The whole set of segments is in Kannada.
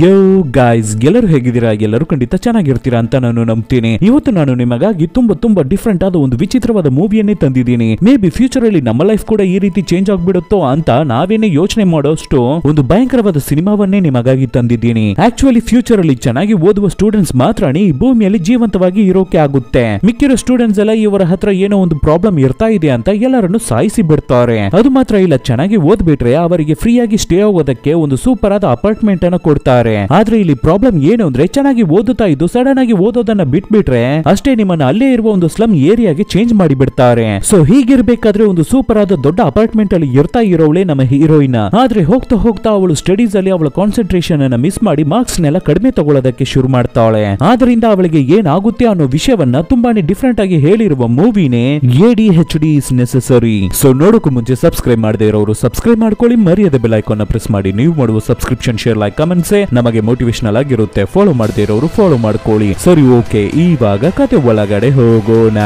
ಯೋ ಗಾಯ್ಸ್ ಎಲ್ಲರೂ ಹೇಗಿದ್ದೀರಾ ಎಲ್ಲರೂ ಖಂಡಿತ ಚೆನ್ನಾಗಿರ್ತೀರಾ ಅಂತ ನಾನು ನಂಬ್ತೀನಿ ಇವತ್ತು ನಾನು ನಿಮಗಾಗಿ ತುಂಬಾ ತುಂಬಾ ಡಿಫ್ರೆಂಟ್ ಆದ ಒಂದು ವಿಚಿತ್ರವಾದ ಮೂವಿಯನ್ನೇ ತಂದಿದ್ದೀನಿ ಮೇ ಬಿ ಫ್ಯೂಚರ್ ಅಲ್ಲಿ ನಮ್ಮ ಲೈಫ್ ಕೂಡ ಈ ರೀತಿ ಚೇಂಜ್ ಆಗ್ಬಿಡುತ್ತೋ ಅಂತ ನಾವೇನೇ ಯೋಚನೆ ಮಾಡೋಷ್ಟು ಒಂದು ಭಯಂಕರವಾದ ಸಿನಿಮಾವನ್ನೇ ನಿಮಗಾಗಿ ತಂದಿದ್ದೀನಿ ಆಕ್ಚುಲಿ ಫ್ಯೂಚರ್ ಅಲ್ಲಿ ಚೆನ್ನಾಗಿ ಓದುವ ಸ್ಟೂಡೆಂಟ್ಸ್ ಮಾತ್ರ ಈ ಭೂಮಿಯಲ್ಲಿ ಜೀವಂತವಾಗಿ ಇರೋಕೆ ಆಗುತ್ತೆ ಮಿಕ್ಕಿರೋ ಸ್ಟೂಡೆಂಟ್ಸ್ ಎಲ್ಲ ಇವರ ಹತ್ರ ಏನೋ ಒಂದು ಪ್ರಾಬ್ಲಮ್ ಇರ್ತಾ ಇದೆ ಅಂತ ಎಲ್ಲರನ್ನು ಸಾಯಿಸಿ ಬಿಡ್ತಾರೆ ಅದು ಮಾತ್ರ ಇಲ್ಲ ಚೆನ್ನಾಗಿ ಓದ್ಬಿಟ್ರೆ ಅವರಿಗೆ ಫ್ರೀಯಾಗಿ ಸ್ಟೇ ಆಗೋದಕ್ಕೆ ಒಂದು ಸೂಪರ್ ಆದ ಅಪಾರ್ಟ್ಮೆಂಟ್ ಅನ್ನು ಕೊಡ್ತಾರೆ ಆದ್ರೆ ಇಲ್ಲಿ ಪ್ರಾಬ್ಲಮ್ ಏನು ಅಂದ್ರೆ ಚೆನ್ನಾಗಿ ಓದುತ್ತಾ ಇದ್ದು ಸಡನ್ ಆಗಿ ಓದೋದನ್ನ ಬಿಟ್ಬಿಟ್ರೆ ಅಷ್ಟೇ ನಿಮ್ಮನ್ನ ಅಲ್ಲೇ ಇರುವ ಒಂದು ಸ್ಲಮ್ ಏರಿಯಾಗೆ ಚೇಂಜ್ ಮಾಡಿ ಬಿಡ್ತಾರೆ ಸೊ ಹೀಗಿರ್ಬೇಕಾದ್ರೆ ಒಂದು ಸೂಪರ್ ಆದ ದೊಡ್ಡ ಅಪಾರ್ಟ್ಮೆಂಟ್ ಅಲ್ಲಿ ಇರ್ತಾ ಇರೋವಳೆ ನಮ್ಮ ಹೀರೋಯಿನ್ ಆದ್ರೆ ಹೋಗ್ತಾ ಹೋಗ್ತಾ ಅವಳು ಸ್ಟಡೀಸ್ ಅಲ್ಲಿ ಅವಳ ಕಾನ್ಸಂಟ್ರೇಷನ್ ಅನ್ನ ಮಿಸ್ ಮಾಡಿ ಮಾರ್ಕ್ಸ್ ನೆಲ್ಲ ಕಡಿಮೆ ತಗೊಳ್ಳೋದಕ್ಕೆ ಶುರು ಮಾಡ್ತಾಳೆ ಆದ್ರಿಂದ ಅವಳಿಗೆ ಏನಾಗುತ್ತೆ ಅನ್ನೋ ವಿಷಯವನ್ನ ತುಂಬಾನೇ ಡಿಫ್ರೆಂಟ್ ಆಗಿ ಹೇಳಿರುವ ಮೂವಿನೇ A D is necessary so ನೋಡೋಕು ಮುಂಚೆ ಸಬ್ಸ್ಕ್ರೈಬ್ ಮಾಡದೇ ಇರೋರು ಸಬ್ಸ್ಕ್ರೈಬ್ ಮಾಡ್ಕೊಳ್ಳಿ ಮರ್ಯಾದೆ ಬೆಲ್ ಐಕಾನ್ ಪ್ರೆಸ್ ಮಾಡಿ ನೀವು ಮಾಡುವ ಸಬ್ಸ್ಕ್ರಿಪ್ಷನ್ ಶೇರ್ ಲೈಕ್ ಕಮೆಂಟ್ಸ್ ನಮಗೆ ಮೋಟಿವೇಶನಲ್ ಆಗಿರುತ್ತೆ ಫಾಲೋ ಮಾಡದೇ ಇರೋರು ಫಾಲೋ ಮಾಡ್ಕೊಳ್ಳಿ ಸರಿ ಓಕೆ ಈವಾಗ ಕತೆ ಒಳಗಡೆ ಹೋಗೋಣ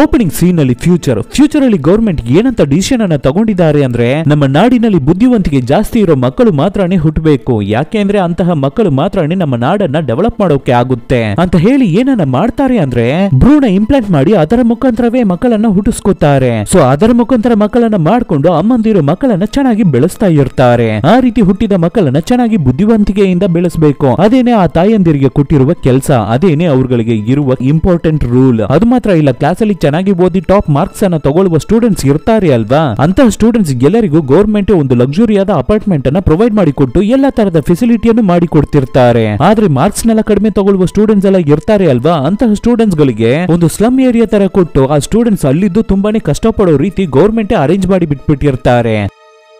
ಓಪನಿಂಗ್ ಸೀನ್ ಅಲ್ಲಿ ಫ್ಯೂಚರ್ ಫ್ಯೂಚರ್ ಅಲ್ಲಿ ಗೌರ್ಮೆಂಟ್ ಏನಂತ ಡಿಸಿಷನ್ ಅನ್ನ ತಗೊಂಡಿದ್ದಾರೆ ಅಂದ್ರೆ ನಮ್ಮ ನಾಡಿನಲ್ಲಿ ಬುದ್ಧಿವಂತಿಕೆ ಜಾಸ್ತಿ ಇರೋ ಮಕ್ಕಳು ಮಾತ್ರನೇ ಹುಟ್ಟಬೇಕು ಯಾಕೆ ಅಂದ್ರೆ ಅಂತಹ ಮಕ್ಕಳು ಮಾತ್ರನೇ ನಮ್ಮ ನಾಡನ್ನ ಡೆವಲಪ್ ಮಾಡೋಕೆ ಆಗುತ್ತೆ ಅಂತ ಹೇಳಿ ಏನನ್ನ ಮಾಡ್ತಾರೆ ಅಂದ್ರೆ ಭ್ರೂಣ ಇಂಪ್ಲಾಂಟ್ ಮಾಡಿ ಅದರ ಮುಖಾಂತರವೇ ಮಕ್ಕಳನ್ನ ಹುಟ್ಟಿಸ್ಕೊತಾರೆ ಸೊ ಅದರ ಮುಖಾಂತರ ಮಕ್ಕಳನ್ನ ಮಾಡ್ಕೊಂಡು ಅಮ್ಮಂದಿರೋ ಮಕ್ಕಳನ್ನ ಚೆನ್ನಾಗಿ ಬೆಳೆಸ್ತಾ ಇರ್ತಾರೆ ಆ ರೀತಿ ಹುಟ್ಟಿದ ಮಕ್ಕಳನ್ನ ಚೆನ್ನಾಗಿ ಬುದ್ಧಿವಂತಿಕೆಯಿಂದ ಬೆಳೆಸಬೇಕು ಅದೇನೆ ಆ ತಾಯಂದಿರಿಗೆ ಕೊಟ್ಟಿರುವ ಕೆಲಸ ಅದೇನೆ ಅವರುಗಳಿಗೆ ಇರುವ ಇಂಪಾರ್ಟೆಂಟ್ ರೂಲ್ ಅದು ಮಾತ್ರ ಇಲ್ಲ ಕ್ಲಾಸ್ ಅಲ್ಲಿ ಚೆನ್ನಾಗಿ ಓದಿ ಟಾಪ್ ಮಾರ್ಕ್ಸ್ ಅನ್ನ ತಗೊಳ್ಳುವ ಸ್ಟೂಡೆಂಟ್ಸ್ ಇರ್ತಾರೆ ಅಲ್ವಾ ಅಂತ ಸ್ಟೂಡೆಂಟ್ಸ್ ಎಲ್ಲರಿಗೂ ಗೌರ್ಮೆಂಟ್ ಒಂದು ಲಕ್ಸುರಿಯಾದ ಅಪಾರ್ಟ್ಮೆಂಟ್ ಅನ್ನ ಪ್ರೊವೈಡ್ ಮಾಡಿಕೊಟ್ಟು ಎಲ್ಲಾ ತರದ ಫೆಸಿಲಿಟಿಯನ್ನು ಮಾಡಿಕೊಡ್ತಿರ್ತಾರೆ ಆದ್ರೆ ಮಾರ್ಕ್ಸ್ ನೆಲ ಕಡಿಮೆ ತಗೊಳ್ಳುವ ಸ್ಟೂಡೆಂಟ್ಸ್ ಎಲ್ಲ ಇರ್ತಾರೆ ಅಲ್ವಾ ಅಂತಹ ಸ್ಟೂಡೆಂಟ್ಸ್ ಗಳಿಗೆ ಒಂದು ಸ್ಲಮ್ ಏರಿಯಾ ತರ ಕೊಟ್ಟು ಆ ಸ್ಟೂಡೆಂಟ್ಸ್ ಅಲ್ಲಿದ್ದು ತುಂಬಾನೇ ಕಷ್ಟಪಡೋ ರೀತಿ ಗೌರ್ಮೆಂಟ್ ಅರೇಂಜ್ ಮಾಡಿ ಬಿಟ್ಬಿಟ್ಟಿರ್ತಾರೆ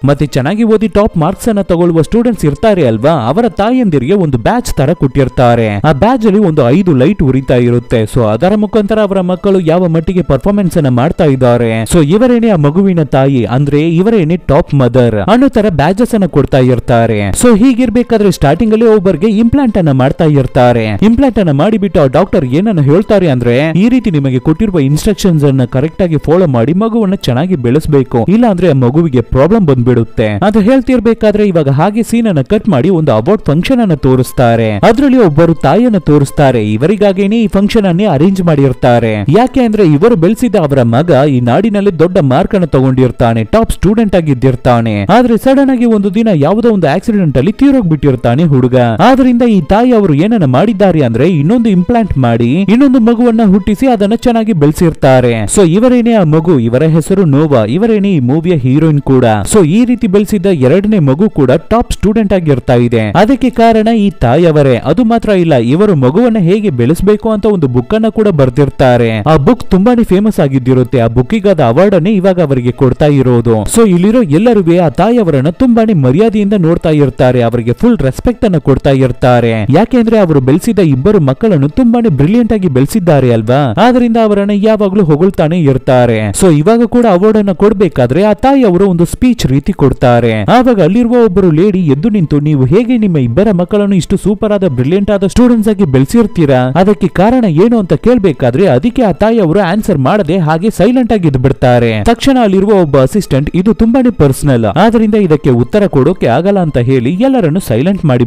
ಮತ್ತೆ ಚೆನ್ನಾಗಿ ಓದಿ ಟಾಪ್ ಮಾರ್ಕ್ಸ್ ಅನ್ನ ತಗೊಳ್ಳುವ ಸ್ಟೂಡೆಂಟ್ಸ್ ಇರ್ತಾರೆ ಅಲ್ವಾ ಅವರ ತಾಯಿಯಂದಿರಿಗೆ ಒಂದು ಬ್ಯಾಚ್ ತರ ಕೊಟ್ಟಿರ್ತಾರೆ ಆ ಬ್ಯಾಚ್ ಅಲ್ಲಿ ಒಂದು ಐದು ಲೈಟ್ ಉರಿತಾ ಇರುತ್ತೆ ಸೊ ಅದರ ಮುಖಾಂತರ ಅವರ ಮಕ್ಕಳು ಯಾವ ಮಟ್ಟಿಗೆ ಪರ್ಫಾರ್ಮೆನ್ಸ್ ಅನ್ನ ಮಾಡ್ತಾ ಇದ್ದಾರೆ ಸೊ ಇವರೇನೆ ಆ ಮಗುವಿನ ತಾಯಿ ಅಂದ್ರೆ ಇವರೇನೆ ಟಾಪ್ ಮದರ್ ಅನ್ನೋ ತರ ಬ್ಯಾಜಸ್ ಅನ್ನ ಕೊಡ್ತಾ ಇರ್ತಾರೆ ಸೊ ಹೀಗಿರ್ಬೇಕಾದ್ರೆ ಸ್ಟಾರ್ಟಿಂಗ್ ಅಲ್ಲಿ ಒಬ್ಬರಿಗೆ ಇಂಪ್ಲಾಂಟ್ ಅನ್ನ ಮಾಡ್ತಾ ಇರ್ತಾರೆ ಇಂಪ್ಲಾಂಟ್ ಅನ್ನ ಮಾಡಿಬಿಟ್ಟು ಆ ಡಾಕ್ಟರ್ ಏನನ್ನ ಹೇಳ್ತಾರೆ ಅಂದ್ರೆ ಈ ರೀತಿ ನಿಮಗೆ ಕೊಟ್ಟಿರುವ ಇನ್ಸ್ಟ್ರಕ್ಷನ್ಸ್ ಅನ್ನ ಕರೆಕ್ಟ್ ಆಗಿ ಫಾಲೋ ಮಾಡಿ ಮಗುವನ್ನ ಚೆನ್ನಾಗಿ ಬೆಳೆಸಬೇಕು ಇಲ್ಲ ಅಂದ್ರೆ ಆ ಮಗುವಿಗೆ ಪ್ರಾಬ್ಲಮ್ ಬಂದ್ಬಿಡುತ್ತೆ ಬಿಡುತ್ತೆ ಅದು ಹೇಳ್ತಿರ್ಬೇಕಾದ್ರೆ ಇವಾಗ ಹಾಗೆ ಸೀನ್ ಅನ್ನ ಕಟ್ ಮಾಡಿ ಒಂದು ಅವಾರ್ಡ್ ಫಂಕ್ಷನ್ ಅನ್ನ ತೋರಿಸ್ತಾರೆ ಅದರಲ್ಲಿ ಒಬ್ಬರು ತಾಯಿಯನ್ನ ತೋರಿಸ್ತಾರೆ ಇವರಿಗಾಗಿನೇ ಈ ಫಂಕ್ಷನ್ ಅನ್ನೇ ಅರೇಂಜ್ ಮಾಡಿರ್ತಾರೆ ಯಾಕೆ ಅಂದ್ರೆ ಇವರು ಬೆಳೆಸಿದ ಅವರ ಮಗ ಈ ನಾಡಿನಲ್ಲಿ ದೊಡ್ಡ ಮಾರ್ಕ್ ಅನ್ನ ತಗೊಂಡಿರ್ತಾನೆ ಟಾಪ್ ಸ್ಟೂಡೆಂಟ್ ಆಗಿದ್ದಿರ್ತಾನೆ ಆದ್ರೆ ಸಡನ್ ಆಗಿ ಒಂದು ದಿನ ಯಾವುದೋ ಒಂದು ಆಕ್ಸಿಡೆಂಟ್ ಅಲ್ಲಿ ತೀರೋಗ್ಬಿಟ್ಟಿರ್ತಾನೆ ಹುಡುಗ ಆದ್ರಿಂದ ಈ ತಾಯಿ ಅವರು ಏನನ್ನ ಮಾಡಿದ್ದಾರೆ ಅಂದ್ರೆ ಇನ್ನೊಂದು ಇಂಪ್ಲಾಂಟ್ ಮಾಡಿ ಇನ್ನೊಂದು ಮಗುವನ್ನ ಹುಟ್ಟಿಸಿ ಅದನ್ನ ಚೆನ್ನಾಗಿ ಬೆಳೆಸಿರ್ತಾರೆ ಸೊ ಇವರೇನೇ ಆ ಮಗು ಇವರ ಹೆಸರು ನೋವಾ ಇವರೇನೇ ಈ ಮೂವಿಯ ಹೀರೋಯಿನ್ ಕೂಡ ಸೊ ಈ ಈ ರೀತಿ ಬೆಳೆಸಿದ ಎರಡನೇ ಮಗು ಕೂಡ ಟಾಪ್ ಸ್ಟೂಡೆಂಟ್ ಆಗಿರ್ತಾ ಇದೆ ಅದಕ್ಕೆ ಕಾರಣ ಈ ತಾಯಿಯವರೇ ಅದು ಮಾತ್ರ ಇಲ್ಲ ಇವರು ಮಗುವನ್ನ ಹೇಗೆ ಬೆಳೆಸಬೇಕು ಅಂತ ಒಂದು ಬುಕ್ ಅನ್ನ ಕೂಡ ಬರ್ತಿರ್ತಾರೆ ಆ ಬುಕ್ ತುಂಬಾನೇ ಫೇಮಸ್ ಆಗಿದ್ದಿರುತ್ತೆ ಆ ಬುಕ್ಕಿಗಾದ ಅವಾರ್ಡ್ ಅನ್ನೇ ಇವಾಗ ಅವರಿಗೆ ಕೊಡ್ತಾ ಇರೋದು ಸೊ ಇಲ್ಲಿರೋ ಎಲ್ಲರೂ ಆ ತಾಯಿಯವರನ್ನ ತುಂಬಾನೇ ಮರ್ಯಾದೆಯಿಂದ ನೋಡ್ತಾ ಇರ್ತಾರೆ ಅವರಿಗೆ ಫುಲ್ ರೆಸ್ಪೆಕ್ಟ್ ಅನ್ನ ಕೊಡ್ತಾ ಇರ್ತಾರೆ ಯಾಕೆಂದ್ರೆ ಅವರು ಬೆಳೆಸಿದ ಇಬ್ಬರು ಮಕ್ಕಳನ್ನು ತುಂಬಾನೇ ಬ್ರಿಲಿಯಂಟ್ ಆಗಿ ಬೆಳೆಸಿದ್ದಾರೆ ಅಲ್ವಾ ಆದ್ರಿಂದ ಅವರನ್ನ ಯಾವಾಗ್ಲೂ ಹೊಗಳ್ತಾನೆ ಇರ್ತಾರೆ ಸೊ ಇವಾಗ ಕೂಡ ಅವಾರ್ಡ್ ಅನ್ನ ಕೊಡ್ಬೇಕಾದ್ರೆ ಆ ತಾಯಿ ಅವರು ಒಂದು ಸ್ಪೀಚ್ ರೀತಿ ಕೊಡ್ತಾರೆ ಆವಾಗ ಅಲ್ಲಿರುವ ಒಬ್ಬರು ಲೇಡಿ ಎದ್ದು ನಿಂತು ನೀವು ಹೇಗೆ ನಿಮ್ಮ ಇಬ್ಬರ ಮಕ್ಕಳನ್ನು ಇಷ್ಟು ಸೂಪರ್ ಆದ ಬ್ರಿಲಿಯಂಟ್ ಆದ ಸ್ಟೂಡೆಂಟ್ಸ್ ಆಗಿ ಬೆಳೆಸಿರ್ತೀರಾ ಅದಕ್ಕೆ ಕಾರಣ ಏನು ಅಂತ ಕೇಳಬೇಕಾದ್ರೆ ಅದಕ್ಕೆ ಆ ತಾಯಿ ಅವರು ಆನ್ಸರ್ ಮಾಡದೆ ಹಾಗೆ ಸೈಲೆಂಟ್ ಆಗಿ ಬಿಡ್ತಾರೆ ತಕ್ಷಣ ಅಲ್ಲಿರುವ ಒಬ್ಬ ಅಸಿಸ್ಟೆಂಟ್ ಇದು ತುಂಬಾನೇ ಪರ್ಸನಲ್ ಆದ್ರಿಂದ ಇದಕ್ಕೆ ಉತ್ತರ ಕೊಡೋಕೆ ಆಗಲ್ಲ ಅಂತ ಹೇಳಿ ಎಲ್ಲರನ್ನು ಸೈಲೆಂಟ್ ಮಾಡಿ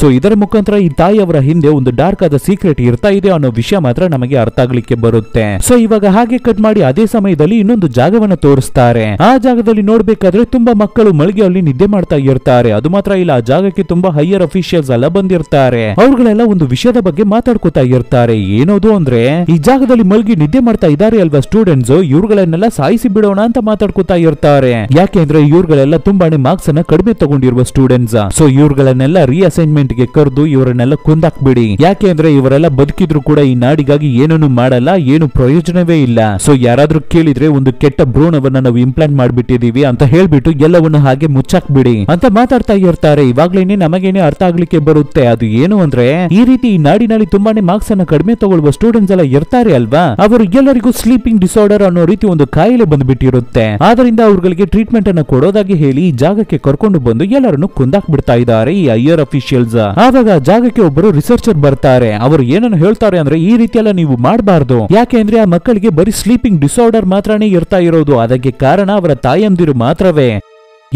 ಸೊ ಇದರ ಮುಖಾಂತರ ಈ ತಾಯಿ ಅವರ ಹಿಂದೆ ಒಂದು ಡಾರ್ಕ್ ಆದ ಸೀಕ್ರೆಟ್ ಇರ್ತಾ ಇದೆ ಅನ್ನೋ ವಿಷಯ ಮಾತ್ರ ನಮಗೆ ಅರ್ಥ ಆಗ್ಲಿಕ್ಕೆ ಬರುತ್ತೆ ಸೊ ಇವಾಗ ಹಾಗೆ ಕಟ್ ಮಾಡಿ ಅದೇ ಸಮಯದಲ್ಲಿ ಇನ್ನೊಂದು ಜಾಗವನ್ನು ತೋರಿಸ್ತಾರೆ ಆ ಜಾಗದಲ್ಲಿ ನೋಡ್ಬೇಕಾದ್ರೆ ತುಂಬಾ ತುಂಬಾ ಮಕ್ಕಳು ಮಳಿಗೆ ಅಲ್ಲಿ ನಿದ್ದೆ ಮಾಡ್ತಾ ಇರ್ತಾರೆ ಅದು ಮಾತ್ರ ಇಲ್ಲ ಆ ಜಾಗಕ್ಕೆ ತುಂಬಾ ಹೈಯರ್ ಅಫಿಷಿಯಲ್ಸ್ ಎಲ್ಲ ಬಂದಿರ್ತಾರೆ ಅವ್ರಗಳೆಲ್ಲ ಒಂದು ವಿಷಯದ ಬಗ್ಗೆ ಮಾತಾಡ್ಕೋತಾ ಇರ್ತಾರೆ ಏನೋದು ಅಂದ್ರೆ ಈ ಜಾಗದಲ್ಲಿ ಮಳಿಗೆ ನಿದ್ದೆ ಮಾಡ್ತಾ ಇದಾರೆ ಅಲ್ವಾ ಸ್ಟೂಡೆಂಟ್ಸ್ ಇವ್ರಗಳನ್ನೆಲ್ಲ ಸಾಯಿಸಿ ಬಿಡೋಣ ಅಂತ ಮಾತಾಡ್ಕೋತಾ ಇರ್ತಾರೆ ಯಾಕೆಂದ್ರೆ ಇವ್ರಗಳೆಲ್ಲ ತುಂಬಾನೇ ಮಾರ್ಕ್ಸ್ ಅನ್ನ ಕಡಿಮೆ ತಗೊಂಡಿರುವ ಸ್ಟೂಡೆಂಟ್ಸ್ ಸೊ ಇವ್ರುಗಳನ್ನೆಲ್ಲ ರಿಅಸೈನ್ಮೆಂಟ್ ಗೆ ಕರೆದು ಇವರನ್ನೆಲ್ಲ ಕುಂದಾಕ್ಬಿಡಿ ಯಾಕೆಂದ್ರೆ ಇವರೆಲ್ಲ ಬದುಕಿದ್ರು ಕೂಡ ಈ ನಾಡಿಗಾಗಿ ಏನನ್ನು ಮಾಡಲ್ಲ ಏನು ಪ್ರಯೋಜನವೇ ಇಲ್ಲ ಸೊ ಯಾರಾದ್ರೂ ಕೇಳಿದ್ರೆ ಒಂದು ಕೆಟ್ಟ ಭ್ರೂಣವನ್ನ ನಾವು ಇಂಪ್ಲಾಂಟ್ ಮಾಡ್ಬಿಟ್ಟಿದೀವಿ ಅಂತ ಹೇಳ್ಬಿಟ್ಟು ಬಿಟ್ಟು ಎಲ್ಲವನ್ನು ಹಾಗೆ ಮುಚ್ಚಾಕ್ ಬಿಡಿ ಅಂತ ಮಾತಾಡ್ತಾ ಇರ್ತಾರೆ ಇವಾಗ್ಲೇನೆ ನಮಗೇನೆ ಅರ್ಥ ಆಗ್ಲಿಕ್ಕೆ ಬರುತ್ತೆ ಅದು ಏನು ಅಂದ್ರೆ ಈ ರೀತಿ ಈ ನಾಡಿನಲ್ಲಿ ತುಂಬಾನೇ ಮಾರ್ಕ್ಸ್ ಅನ್ನ ಕಡಿಮೆ ತಗೊಳ್ಳುವ ಸ್ಟೂಡೆಂಟ್ಸ್ ಎಲ್ಲ ಇರ್ತಾರೆ ಅಲ್ವಾ ಅವರು ಎಲ್ಲರಿಗೂ ಸ್ಲೀಪಿಂಗ್ ಡಿಸಾರ್ಡರ್ ಅನ್ನೋ ರೀತಿ ಒಂದು ಕಾಯಿಲೆ ಬಂದ್ಬಿಟ್ಟಿರುತ್ತೆ ಆದ್ರಿಂದ ಅವ್ರಿಗೆ ಟ್ರೀಟ್ಮೆಂಟ್ ಅನ್ನ ಕೊಡೋದಾಗಿ ಹೇಳಿ ಈ ಜಾಗಕ್ಕೆ ಕರ್ಕೊಂಡು ಬಂದು ಎಲ್ಲರನ್ನು ಕುಂದಾಕ್ ಬಿಡ್ತಾ ಇದ್ದಾರೆ ಈ ಐಯರ್ ಅಫಿಷಿಯಲ್ಸ್ ಆವಾಗ ಜಾಗಕ್ಕೆ ಒಬ್ಬರು ರಿಸರ್ಚರ್ ಬರ್ತಾರೆ ಅವರು ಏನನ್ನು ಹೇಳ್ತಾರೆ ಅಂದ್ರೆ ಈ ರೀತಿ ಎಲ್ಲ ನೀವು ಮಾಡಬಾರ್ದು ಯಾಕೆ ಅಂದ್ರೆ ಆ ಮಕ್ಕಳಿಗೆ ಬರೀ ಸ್ಲೀಪಿಂಗ್ ಡಿಸಾರ್ಡರ್ ಮಾತ್ರನೇ ಇರ್ತಾ ಇರೋದು ಅದಕ್ಕೆ ಕಾರಣ ಅವರ ತಾಯಂದಿರು ಮಾತ್ರವೇ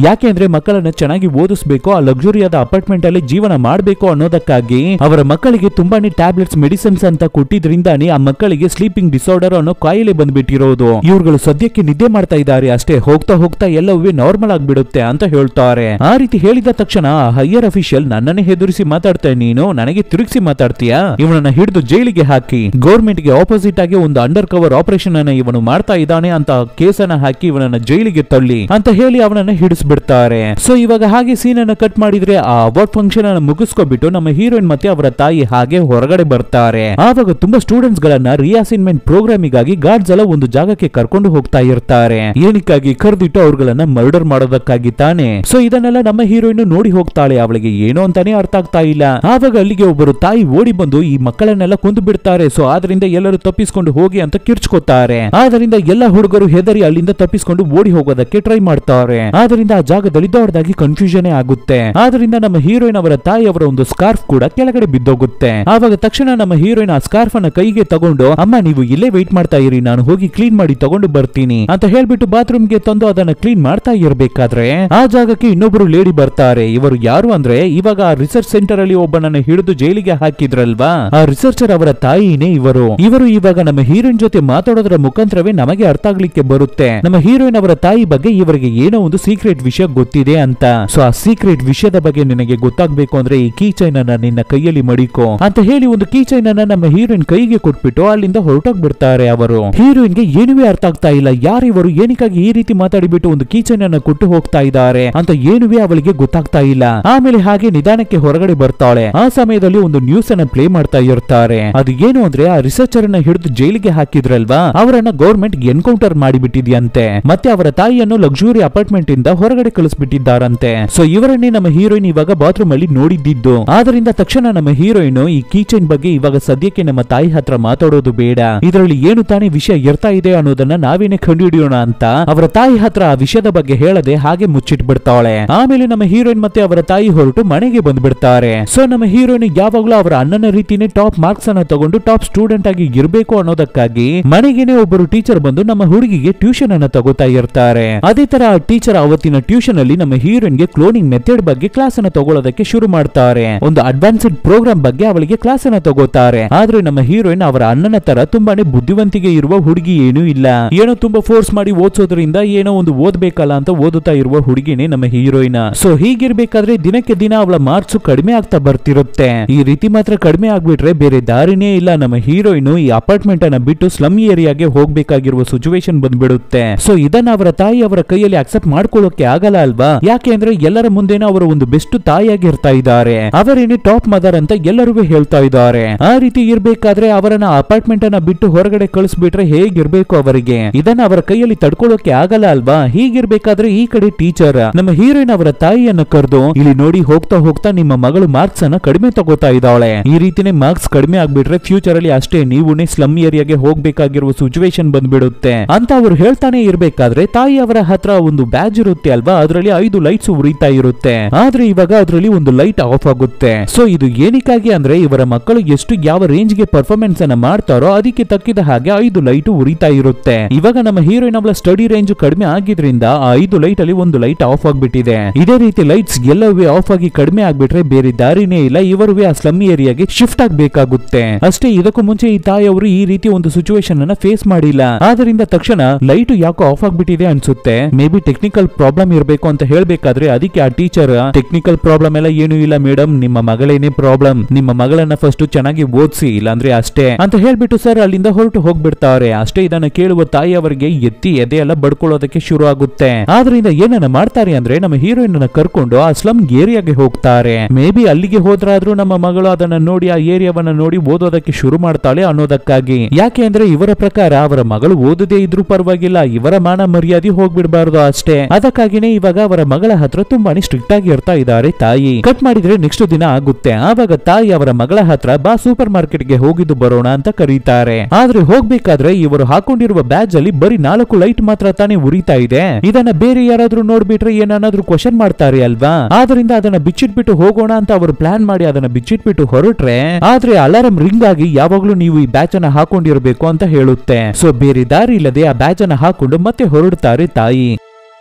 ಯಾಕೆ ಅಂದ್ರೆ ಮಕ್ಕಳನ್ನ ಚೆನ್ನಾಗಿ ಓದಿಸಬೇಕು ಆ ಲಕ್ಸುರಿಯಾದ ಅಪಾರ್ಟ್ಮೆಂಟ್ ಅಲ್ಲಿ ಜೀವನ ಮಾಡಬೇಕು ಅನ್ನೋದಕ್ಕಾಗಿ ಅವರ ಮಕ್ಕಳಿಗೆ ತುಂಬಾನೇ ಟ್ಯಾಬ್ಲೆಟ್ಸ್ ಮೆಡಿಸಿನ್ಸ್ ಅಂತ ಕೊಟ್ಟಿದ್ರಿಂದಾನೇ ಆ ಮಕ್ಕಳಿಗೆ ಸ್ಲೀಪಿಂಗ್ ಡಿಸಾರ್ಡರ್ ಅನ್ನೋ ಕಾಯಿಲೆ ಬಂದ್ಬಿಟ್ಟಿರೋದು ಇವರುಗಳು ಸದ್ಯಕ್ಕೆ ನಿದ್ದೆ ಮಾಡ್ತಾ ಇದ್ದಾರೆ ಅಷ್ಟೇ ಹೋಗ್ತಾ ಹೋಗ್ತಾ ಎಲ್ಲವೇ ನಾರ್ಮಲ್ ಆಗ್ಬಿಡುತ್ತೆ ಅಂತ ಹೇಳ್ತಾರೆ ಆ ರೀತಿ ಹೇಳಿದ ತಕ್ಷಣ ಹೈಯರ್ ಅಫಿಷಿಯಲ್ ನನ್ನನ್ನೇ ಹೆದರಿಸಿ ಮಾತಾಡ್ತಾ ನೀನು ನನಗೆ ತಿರುಗಿಸಿ ಮಾತಾಡ್ತೀಯಾ ಇವನನ್ನ ಹಿಡಿದು ಜೈಲಿಗೆ ಹಾಕಿ ಗೌರ್ಮೆಂಟ್ ಗೆ ಆಪೋಸಿಟ್ ಆಗಿ ಒಂದು ಅಂಡರ್ ಕವರ್ ಆಪರೇಷನ್ ಅನ್ನ ಇವನು ಮಾಡ್ತಾ ಇದ್ದಾನೆ ಅಂತ ಕೇಸನ್ನ ಹಾಕಿ ಇವನನ್ನ ಜೈಲಿಗೆ ತಳ್ಳಿ ಅಂತ ಹೇಳಿ ಅವನನ್ನ ಹಿಡಿಸ್ ಬಿಡ್ತಾರೆ ಸೊ ಇವಾಗ ಹಾಗೆ ಸೀನ್ ಅನ್ನ ಕಟ್ ಮಾಡಿದ್ರೆ ಆ ಅವಾರ್ಡ್ ಫಂಕ್ಷನ್ ಅನ್ನ ಮುಗಿಸ್ಕೊಂಡ್ಬಿಟ್ಟು ನಮ್ಮ ಹೀರೋಯಿನ್ ಮತ್ತೆ ಅವರ ತಾಯಿ ಹಾಗೆ ಹೊರಗಡೆ ಬರ್ತಾರೆ ಆವಾಗ ತುಂಬಾ ಸ್ಟೂಡೆಂಟ್ಸ್ ಗಳನ್ನ ರಿಯಾಸಿನ್ಮೆಂಟ್ ಪ್ರೋಗ್ರಾಮಿಗಾಗಿ ಗಾರ್ಡ್ಸ್ ಎಲ್ಲ ಒಂದು ಜಾಗಕ್ಕೆ ಕರ್ಕೊಂಡು ಹೋಗ್ತಾ ಇರ್ತಾರೆ ಏನಕ್ಕಾಗಿ ಕರೆದಿಟ್ಟು ಅವ್ರಗಳನ್ನ ಮರ್ಡರ್ ಮಾಡೋದಕ್ಕಾಗಿ ತಾನೆ ಸೊ ಇದನ್ನೆಲ್ಲ ನಮ್ಮ ಹೀರೋಯಿನ್ ನೋಡಿ ಹೋಗ್ತಾಳೆ ಅವಳಿಗೆ ಏನೋ ಅಂತಾನೆ ಅರ್ಥ ಆಗ್ತಾ ಇಲ್ಲ ಆವಾಗ ಅಲ್ಲಿಗೆ ಒಬ್ಬರು ತಾಯಿ ಓಡಿ ಬಂದು ಈ ಮಕ್ಕಳನ್ನೆಲ್ಲ ಕೊಂದು ಬಿಡ್ತಾರೆ ಸೊ ಆದ್ರಿಂದ ಎಲ್ಲರೂ ತಪ್ಪಿಸ್ಕೊಂಡು ಹೋಗಿ ಅಂತ ಕಿರ್ಚ್ಕೋತಾರೆ ಆದ್ರಿಂದ ಎಲ್ಲ ಹುಡುಗರು ಹೆದರಿ ಅಲ್ಲಿಂದ ತಪ್ಪಿಸ್ಕೊಂಡು ಓಡಿ ಹೋಗೋದಕ್ಕೆ ಟ್ರೈ ಮಾಡ್ತಾರೆ ಆದ್ರಿಂದ ಆ ಜಾಗದಲ್ಲಿ ದೊಡ್ಡದಾಗಿ ಕನ್ಫ್ಯೂಷನ್ ಆಗುತ್ತೆ ಆದ್ರಿಂದ ನಮ್ಮ ಹೀರೋಯಿನ್ ಅವರ ತಾಯಿ ಅವರ ಒಂದು ಸ್ಕಾರ್ಫ್ ಕೂಡ ಕೆಳಗಡೆ ಬಿದ್ದೋಗುತ್ತೆ ಆವಾಗ ತಕ್ಷಣ ನಮ್ಮ ಹೀರೋಯಿನ್ ಆ ಸ್ಕಾರ್ಫ್ ಅನ್ನ ಕೈಗೆ ತಗೊಂಡು ಅಮ್ಮ ನೀವು ಇಲ್ಲೇ ವೇಟ್ ಮಾಡ್ತಾ ಇರಿ ನಾನು ಹೋಗಿ ಕ್ಲೀನ್ ಮಾಡಿ ತಗೊಂಡು ಬರ್ತೀನಿ ಅಂತ ಹೇಳ್ಬಿಟ್ಟು ಬಾತ್ರೂಮ್ ಗೆ ತಂದು ಅದನ್ನ ಕ್ಲೀನ್ ಮಾಡ್ತಾ ಇರಬೇಕಾದ್ರೆ ಆ ಜಾಗಕ್ಕೆ ಇನ್ನೊಬ್ರು ಲೇಡಿ ಬರ್ತಾರೆ ಇವರು ಯಾರು ಅಂದ್ರೆ ಇವಾಗ ಆ ರಿಸರ್ಚ್ ಸೆಂಟರ್ ಅಲ್ಲಿ ಒಬ್ಬನನ್ನ ಹಿಡಿದು ಜೈಲಿಗೆ ಹಾಕಿದ್ರಲ್ವಾ ಆ ರಿಸರ್ಚರ್ ಅವರ ತಾಯಿನೇ ಇವರು ಇವರು ಇವಾಗ ನಮ್ಮ ಹೀರೋಯಿನ್ ಜೊತೆ ಮಾತಾಡೋದ್ರ ಮುಖಾಂತರವೇ ನಮಗೆ ಅರ್ಥ ಆಗ್ಲಿಕ್ಕೆ ಬರುತ್ತೆ ನಮ್ಮ ಹೀರೋಯಿನ್ ಅವರ ತಾಯಿ ಬಗ್ಗೆ ಇವರಿಗೆ ಏನೋ ಒಂದು ಸೀಕ್ರೆಟ್ ಸೀಕ್ರೆಟ್ ವಿಷಯ ಗೊತ್ತಿದೆ ಅಂತ ಸೊ ಆ ಸೀಕ್ರೆಟ್ ವಿಷಯದ ಬಗ್ಗೆ ನಿನಗೆ ಗೊತ್ತಾಗ್ಬೇಕು ಅಂದ್ರೆ ಈ ಕೀ ಚೈನ್ ಅನ್ನ ನಿನ್ನ ಕೈಯಲ್ಲಿ ಮಡಿಕೋ ಅಂತ ಹೇಳಿ ಒಂದು ಕೀ ಚೈನ್ ಅನ್ನ ನಮ್ಮ ಹೀರೋಯಿನ್ ಕೈಗೆ ಕೊಟ್ಬಿಟ್ಟು ಅಲ್ಲಿಂದ ಹೊರಟೋಗ್ಬಿಡ್ತಾರೆ ಬಿಡ್ತಾರೆ ಅವರು ಹೀರೋಯಿನ್ ಗೆ ಏನುವೇ ಅರ್ಥ ಆಗ್ತಾ ಇಲ್ಲ ಯಾರಿವರು ಏನಕ್ಕಾಗಿ ಈ ರೀತಿ ಮಾತಾಡಿಬಿಟ್ಟು ಒಂದು ಕೀ ಚೈನ್ ಅನ್ನ ಕೊಟ್ಟು ಹೋಗ್ತಾ ಇದ್ದಾರೆ ಅಂತ ಏನುವೇ ಅವಳಿಗೆ ಗೊತ್ತಾಗ್ತಾ ಇಲ್ಲ ಆಮೇಲೆ ಹಾಗೆ ನಿಧಾನಕ್ಕೆ ಹೊರಗಡೆ ಬರ್ತಾಳೆ ಆ ಸಮಯದಲ್ಲಿ ಒಂದು ನ್ಯೂಸ್ ಅನ್ನ ಪ್ಲೇ ಮಾಡ್ತಾ ಇರ್ತಾರೆ ಅದು ಏನು ಅಂದ್ರೆ ಆ ರಿಸರ್ಚರ್ ಅನ್ನ ಹಿಡಿದು ಜೈಲಿಗೆ ಹಾಕಿದ್ರಲ್ವಾ ಅವರನ್ನ ಗೌರ್ಮೆಂಟ್ ಎನ್ಕೌಂಟರ್ ಮಾಡಿಬಿಟ್ಟಿದೆಯಂತೆ ಮತ್ತೆ ಅವರ ತಾಯಿಯನ್ನು ಲಕ್ಸುರಿ ಅಪಾರ್ಟ್ಮೆಂಟ್ ಇಂದ ಹೊರಗಡೆ ಕಳಿಸ್ಬಿಟ್ಟಿದ್ದಾರಂತೆ ಸೊ ಇವರನ್ನೇ ನಮ್ಮ ಹೀರೋಯಿನ್ ಇವಾಗ ಬಾತ್ರೂಮ್ ಅಲ್ಲಿ ನೋಡಿದ್ದು ಆದ್ರಿಂದ ತಕ್ಷಣ ನಮ್ಮ ಹೀರೋಯಿನ್ ಈ ಕಿಚನ್ ಬಗ್ಗೆ ಇವಾಗ ಸದ್ಯಕ್ಕೆ ನಮ್ಮ ತಾಯಿ ಹತ್ರ ಮಾತಾಡೋದು ಬೇಡ ಇದರಲ್ಲಿ ಏನು ತಾನೇ ವಿಷಯ ಇರ್ತಾ ಇದೆ ಅನ್ನೋದನ್ನ ನಾವೇನೆ ಕಂಡುಹಿಡಿಯೋಣ ಅಂತ ಅವರ ತಾಯಿ ಹತ್ರ ಆ ವಿಷಯದ ಬಗ್ಗೆ ಹೇಳದೆ ಹಾಗೆ ಮುಚ್ಚಿಟ್ಬಿಡ್ತಾಳೆ ಆಮೇಲೆ ನಮ್ಮ ಹೀರೋಯಿನ್ ಮತ್ತೆ ಅವರ ತಾಯಿ ಹೊರಟು ಮನೆಗೆ ಬಂದ್ಬಿಡ್ತಾರೆ ಸೊ ನಮ್ಮ ಹೀರೋಯಿನ್ ಯಾವಾಗ್ಲೂ ಅವರ ಅಣ್ಣನ ರೀತಿನೇ ಟಾಪ್ ಮಾರ್ಕ್ಸ್ ಅನ್ನ ತಗೊಂಡು ಟಾಪ್ ಸ್ಟೂಡೆಂಟ್ ಆಗಿ ಇರಬೇಕು ಅನ್ನೋದಕ್ಕಾಗಿ ಮನೆಗೆನೆ ಒಬ್ಬರು ಟೀಚರ್ ಬಂದು ನಮ್ಮ ಹುಡುಗಿಗೆ ಟ್ಯೂಷನ್ ಅನ್ನ ತಗೋತಾ ಇರ್ತಾರೆ ಅದೇ ತರ ಆ ಟೀಚರ್ ಅವತ್ತಿನ ಟ್ಯೂಷನ್ ಅಲ್ಲಿ ನಮ್ಮ ಹೀರೋಯಿನ್ ಗೆ ಕ್ಲೋನಿಂಗ್ ಮೆಥಡ್ ಬಗ್ಗೆ ಕ್ಲಾಸ್ ಅನ್ನು ತಗೊಳ್ಳೋದಕ್ಕೆ ಶುರು ಮಾಡ್ತಾರೆ ಒಂದು ಅಡ್ವಾನ್ಸ್ಡ್ ಪ್ರೋಗ್ರಾಮ್ ಬಗ್ಗೆ ಅವಳಿಗೆ ಕ್ಲಾಸ್ ಅನ್ನು ತಗೋತಾರೆ ಆದ್ರೆ ನಮ್ಮ ಹೀರೋಯಿನ್ ಅವರ ಅಣ್ಣನ ತರ ತುಂಬಾನೇ ಬುದ್ಧಿವಂತಿಗೆ ಇರುವ ಹುಡುಗಿ ಏನೂ ಇಲ್ಲ ಏನೋ ತುಂಬಾ ಫೋರ್ಸ್ ಮಾಡಿ ಓದಿಸೋದ್ರಿಂದ ಏನೋ ಒಂದು ಓದ್ಬೇಕಲ್ಲ ಅಂತ ಓದುತ್ತಾ ಇರುವ ಹುಡುಗಿನೇ ನಮ್ಮ ಹೀರೋಯಿನ್ ಸೊ ಹೀಗಿರ್ಬೇಕಾದ್ರೆ ದಿನಕ್ಕೆ ದಿನ ಅವಳ ಮಾರ್ಕ್ಸ್ ಕಡಿಮೆ ಆಗ್ತಾ ಬರ್ತಿರುತ್ತೆ ಈ ರೀತಿ ಮಾತ್ರ ಕಡಿಮೆ ಆಗ್ಬಿಟ್ರೆ ಬೇರೆ ದಾರಿನೇ ಇಲ್ಲ ನಮ್ಮ ಹೀರೋಯಿನ್ ಈ ಅಪಾರ್ಟ್ಮೆಂಟ್ ಅನ್ನ ಬಿಟ್ಟು ಸ್ಲಮ್ ಏರಿಯಾಗೆ ಹೋಗ್ಬೇಕಾಗಿರುವ ಸಿಚುವೇಶನ್ ಬಂದ್ಬಿಡುತ್ತೆ ಸೊ ಇದನ್ನ ಅವರ ತಾಯಿ ಅವರ ಕೈಯಲ್ಲಿ ಅಕ್ಸೆಪ್ಟ್ ಮಾಡ್ಕೊಳ್ಳೋಕೆ ಆಗಲ್ಲ ಅಲ್ವಾ ಯಾಕೆ ಅಂದ್ರೆ ಎಲ್ಲರ ಮುಂದೆನೂ ಅವರು ಒಂದು ಬೆಸ್ಟ್ ತಾಯಿಯಾಗಿ ಇರ್ತಾ ಇದ್ದಾರೆ ಅವರೇನೆ ಟಾಪ್ ಮದರ್ ಅಂತ ಎಲ್ಲರೂ ಹೇಳ್ತಾ ಇದ್ದಾರೆ ಆ ರೀತಿ ಇರ್ಬೇಕಾದ್ರೆ ಅವರನ್ನ ಅಪಾರ್ಟ್ಮೆಂಟ್ ಅನ್ನ ಬಿಟ್ಟು ಹೊರಗಡೆ ಕಳಿಸ್ಬಿಟ್ರೆ ಹೇಗಿರ್ಬೇಕು ಅವರಿಗೆ ಇದನ್ನ ಅವರ ಕೈಯಲ್ಲಿ ತಡ್ಕೊಳ್ಳೋಕೆ ಆಗಲ್ಲ ಅಲ್ವಾ ಹೀಗಿರ್ಬೇಕಾದ್ರೆ ಈ ಕಡೆ ಟೀಚರ್ ನಮ್ಮ ಹೀರೋಯಿನ್ ಅವರ ತಾಯಿಯನ್ನ ಕರೆದು ಇಲ್ಲಿ ನೋಡಿ ಹೋಗ್ತಾ ಹೋಗ್ತಾ ನಿಮ್ಮ ಮಗಳು ಮಾರ್ಕ್ಸ್ ಅನ್ನ ಕಡಿಮೆ ತಗೋತಾ ಇದ್ದಾಳೆ ಈ ರೀತಿನೇ ಮಾರ್ಕ್ಸ್ ಕಡಿಮೆ ಆಗ್ಬಿಟ್ರೆ ಫ್ಯೂಚರ್ ಅಲ್ಲಿ ಅಷ್ಟೇ ನೀವು ಸ್ಲಮ್ ಏರಿಯಾಗೆ ಹೋಗ್ಬೇಕಾಗಿರುವ ಸಿಚುವೇಶನ್ ಬಂದ್ಬಿಡುತ್ತೆ ಅಂತ ಅವರು ಹೇಳ್ತಾನೆ ಇರ್ಬೇಕಾದ್ರೆ ತಾಯಿ ಅವರ ಹತ್ರ ಒಂದು ಬ್ಯಾಜ್ ಇರುತ್ತೆ ಅಲ್ವಾ ಅದರಲ್ಲಿ ಐದು ಲೈಟ್ಸ್ ಉರಿತಾ ಇರುತ್ತೆ ಆದ್ರೆ ಇವಾಗ ಅದರಲ್ಲಿ ಒಂದು ಲೈಟ್ ಆಫ್ ಆಗುತ್ತೆ ಸೊ ಇದು ಏನಕ್ಕಾಗಿ ಅಂದ್ರೆ ಇವರ ಮಕ್ಕಳು ಎಷ್ಟು ಯಾವ ರೇಂಜ್ ಗೆ ಪರ್ಫಾರ್ಮೆನ್ಸ್ ಅನ್ನ ಮಾಡ್ತಾರೋ ಅದಕ್ಕೆ ತಕ್ಕಿದ ಹಾಗೆ ಐದು ಲೈಟ್ ಉರಿತಾ ಇರುತ್ತೆ ಇವಾಗ ನಮ್ಮ ಹೀರೋಯಿನ್ ಅವಳ ಸ್ಟಡಿ ರೇಂಜ್ ಕಡಿಮೆ ಆಗಿದ್ರಿಂದ ಆ ಐದು ಲೈಟ್ ಅಲ್ಲಿ ಒಂದು ಲೈಟ್ ಆಫ್ ಆಗ್ಬಿಟ್ಟಿದೆ ಇದೇ ರೀತಿ ಲೈಟ್ಸ್ ಎಲ್ಲವೇ ಆಫ್ ಆಗಿ ಕಡಿಮೆ ಆಗ್ಬಿಟ್ರೆ ಬೇರೆ ದಾರಿನೇ ಇಲ್ಲ ಇವರು ಆ ಸ್ಲಮ್ ಏರಿಯಾಗೆ ಶಿಫ್ಟ್ ಆಗಬೇಕಾಗುತ್ತೆ ಅಷ್ಟೇ ಇದಕ್ಕೂ ಮುಂಚೆ ಈ ತಾಯಿ ಅವರು ಈ ರೀತಿ ಒಂದು ಸಿಚುವೇಶನ್ ಅನ್ನ ಫೇಸ್ ಮಾಡಿಲ್ಲ ಆದ್ರಿಂದ ತಕ್ಷಣ ಲೈಟ್ ಯಾಕೋ ಆಫ್ ಆಗ್ಬಿಟ್ಟಿದೆ ಅನ್ಸುತ್ತೆ ಮೇ ಬಿ ಟೆಕ್ನಿಕಲ್ ಪ್ರಾಬ್ಲಮ್ ಇರಬೇಕು ಅಂತ ಹೇಳಬೇಕಾದ್ರೆ ಅದಕ್ಕೆ ಆ ಟೀಚರ್ ಟೆಕ್ನಿಕಲ್ ಪ್ರಾಬ್ಲಮ್ ಎಲ್ಲ ಏನು ಇಲ್ಲ ಮೇಡಮ್ ನಿಮ್ಮ ಮಗಳೇನೆ ಪ್ರಾಬ್ಲಮ್ ನಿಮ್ಮ ಮಗಳನ್ನ ಫಸ್ಟ್ ಚೆನ್ನಾಗಿ ಓದಿಸಿ ಇಲ್ಲಾಂದ್ರೆ ಅಷ್ಟೇ ಅಂತ ಹೇಳ್ಬಿಟ್ಟು ಸರ್ ಅಲ್ಲಿಂದ ಹೊರಟು ಹೋಗ್ಬಿಡ್ತಾರೆ ಅಷ್ಟೇ ಇದನ್ನ ಕೇಳುವ ತಾಯಿ ಅವರಿಗೆ ಎತ್ತಿ ಎದೆ ಎಲ್ಲ ಬಡ್ಕೊಳ್ಳೋದಕ್ಕೆ ಶುರು ಆಗುತ್ತೆ ಆದ್ರಿಂದ ಏನನ್ನ ಮಾಡ್ತಾರೆ ಅಂದ್ರೆ ನಮ್ಮ ಹೀರೋಯಿನ್ ಅನ್ನ ಕರ್ಕೊಂಡು ಆ ಸ್ಲಮ್ ಏರಿಯಾಗೆ ಹೋಗ್ತಾರೆ ಮೇ ಬಿ ಅಲ್ಲಿಗೆ ಹೋದ್ರಾದ್ರೂ ನಮ್ಮ ಮಗಳು ಅದನ್ನ ನೋಡಿ ಆ ಏರಿಯಾವನ್ನ ನೋಡಿ ಓದೋದಕ್ಕೆ ಶುರು ಮಾಡ್ತಾಳೆ ಅನ್ನೋದಕ್ಕಾಗಿ ಯಾಕೆ ಅಂದ್ರೆ ಇವರ ಪ್ರಕಾರ ಅವರ ಮಗಳು ಓದದೇ ಇದ್ರೂ ಪರವಾಗಿಲ್ಲ ಇವರ ಮಾನ ಮರ್ಯಾದೆ ಹೋಗ್ಬಿಡ್ಬಾರ್ದು ಅಷ್ಟೇ ಅದಕ್ಕಾಗಿ ಹಾಗೇನೆ ಇವಾಗ ಅವರ ಮಗಳ ಹತ್ರ ತುಂಬಾನೇ ಸ್ಟ್ರಿಕ್ಟ್ ಆಗಿ ಇರ್ತಾ ಇದ್ದಾರೆ ತಾಯಿ ಕಟ್ ಮಾಡಿದ್ರೆ ನೆಕ್ಸ್ಟ್ ದಿನ ಆಗುತ್ತೆ ಆವಾಗ ತಾಯಿ ಅವರ ಮಗಳ ಹತ್ರ ಬಾ ಸೂಪರ್ ಮಾರ್ಕೆಟ್ ಗೆ ಹೋಗಿದ್ದು ಬರೋಣ ಅಂತ ಕರೀತಾರೆ ಆದ್ರೆ ಹೋಗ್ಬೇಕಾದ್ರೆ ಇವರು ಹಾಕೊಂಡಿರುವ ಬ್ಯಾಜ್ ಅಲ್ಲಿ ಬರೀ ನಾಲ್ಕು ಲೈಟ್ ಮಾತ್ರ ತಾನೇ ಉರಿತಾ ಇದೆ ಇದನ್ನ ಬೇರೆ ಯಾರಾದ್ರೂ ನೋಡ್ಬಿಟ್ರೆ ಏನಾದ್ರು ಕ್ವಶನ್ ಮಾಡ್ತಾರೆ ಅಲ್ವಾ ಆದ್ರಿಂದ ಅದನ್ನ ಬಿಚ್ಚಿಟ್ಬಿಟ್ಟು ಹೋಗೋಣ ಅಂತ ಅವರು ಪ್ಲಾನ್ ಮಾಡಿ ಅದನ್ನ ಬಿಚ್ಚಿಟ್ಬಿಟ್ಟು ಹೊರಟ್ರೆ ಆದ್ರೆ ಅಲಾರಂ ರಿಂಗ್ ಆಗಿ ಯಾವಾಗ್ಲೂ ನೀವು ಈ ಬ್ಯಾಚ್ ಅನ್ನ ಹಾಕೊಂಡಿರ್ಬೇಕು ಅಂತ ಹೇಳುತ್ತೆ ಸೊ ಬೇರೆ ದಾರಿ ಇಲ್ಲದೆ ಆ ಬ್ಯಾಚ್ ಅನ್ನ ಹಾಕೊಂಡು ಮತ್ತೆ ಹೊರಡ್ತಾರೆ ತಾಯಿ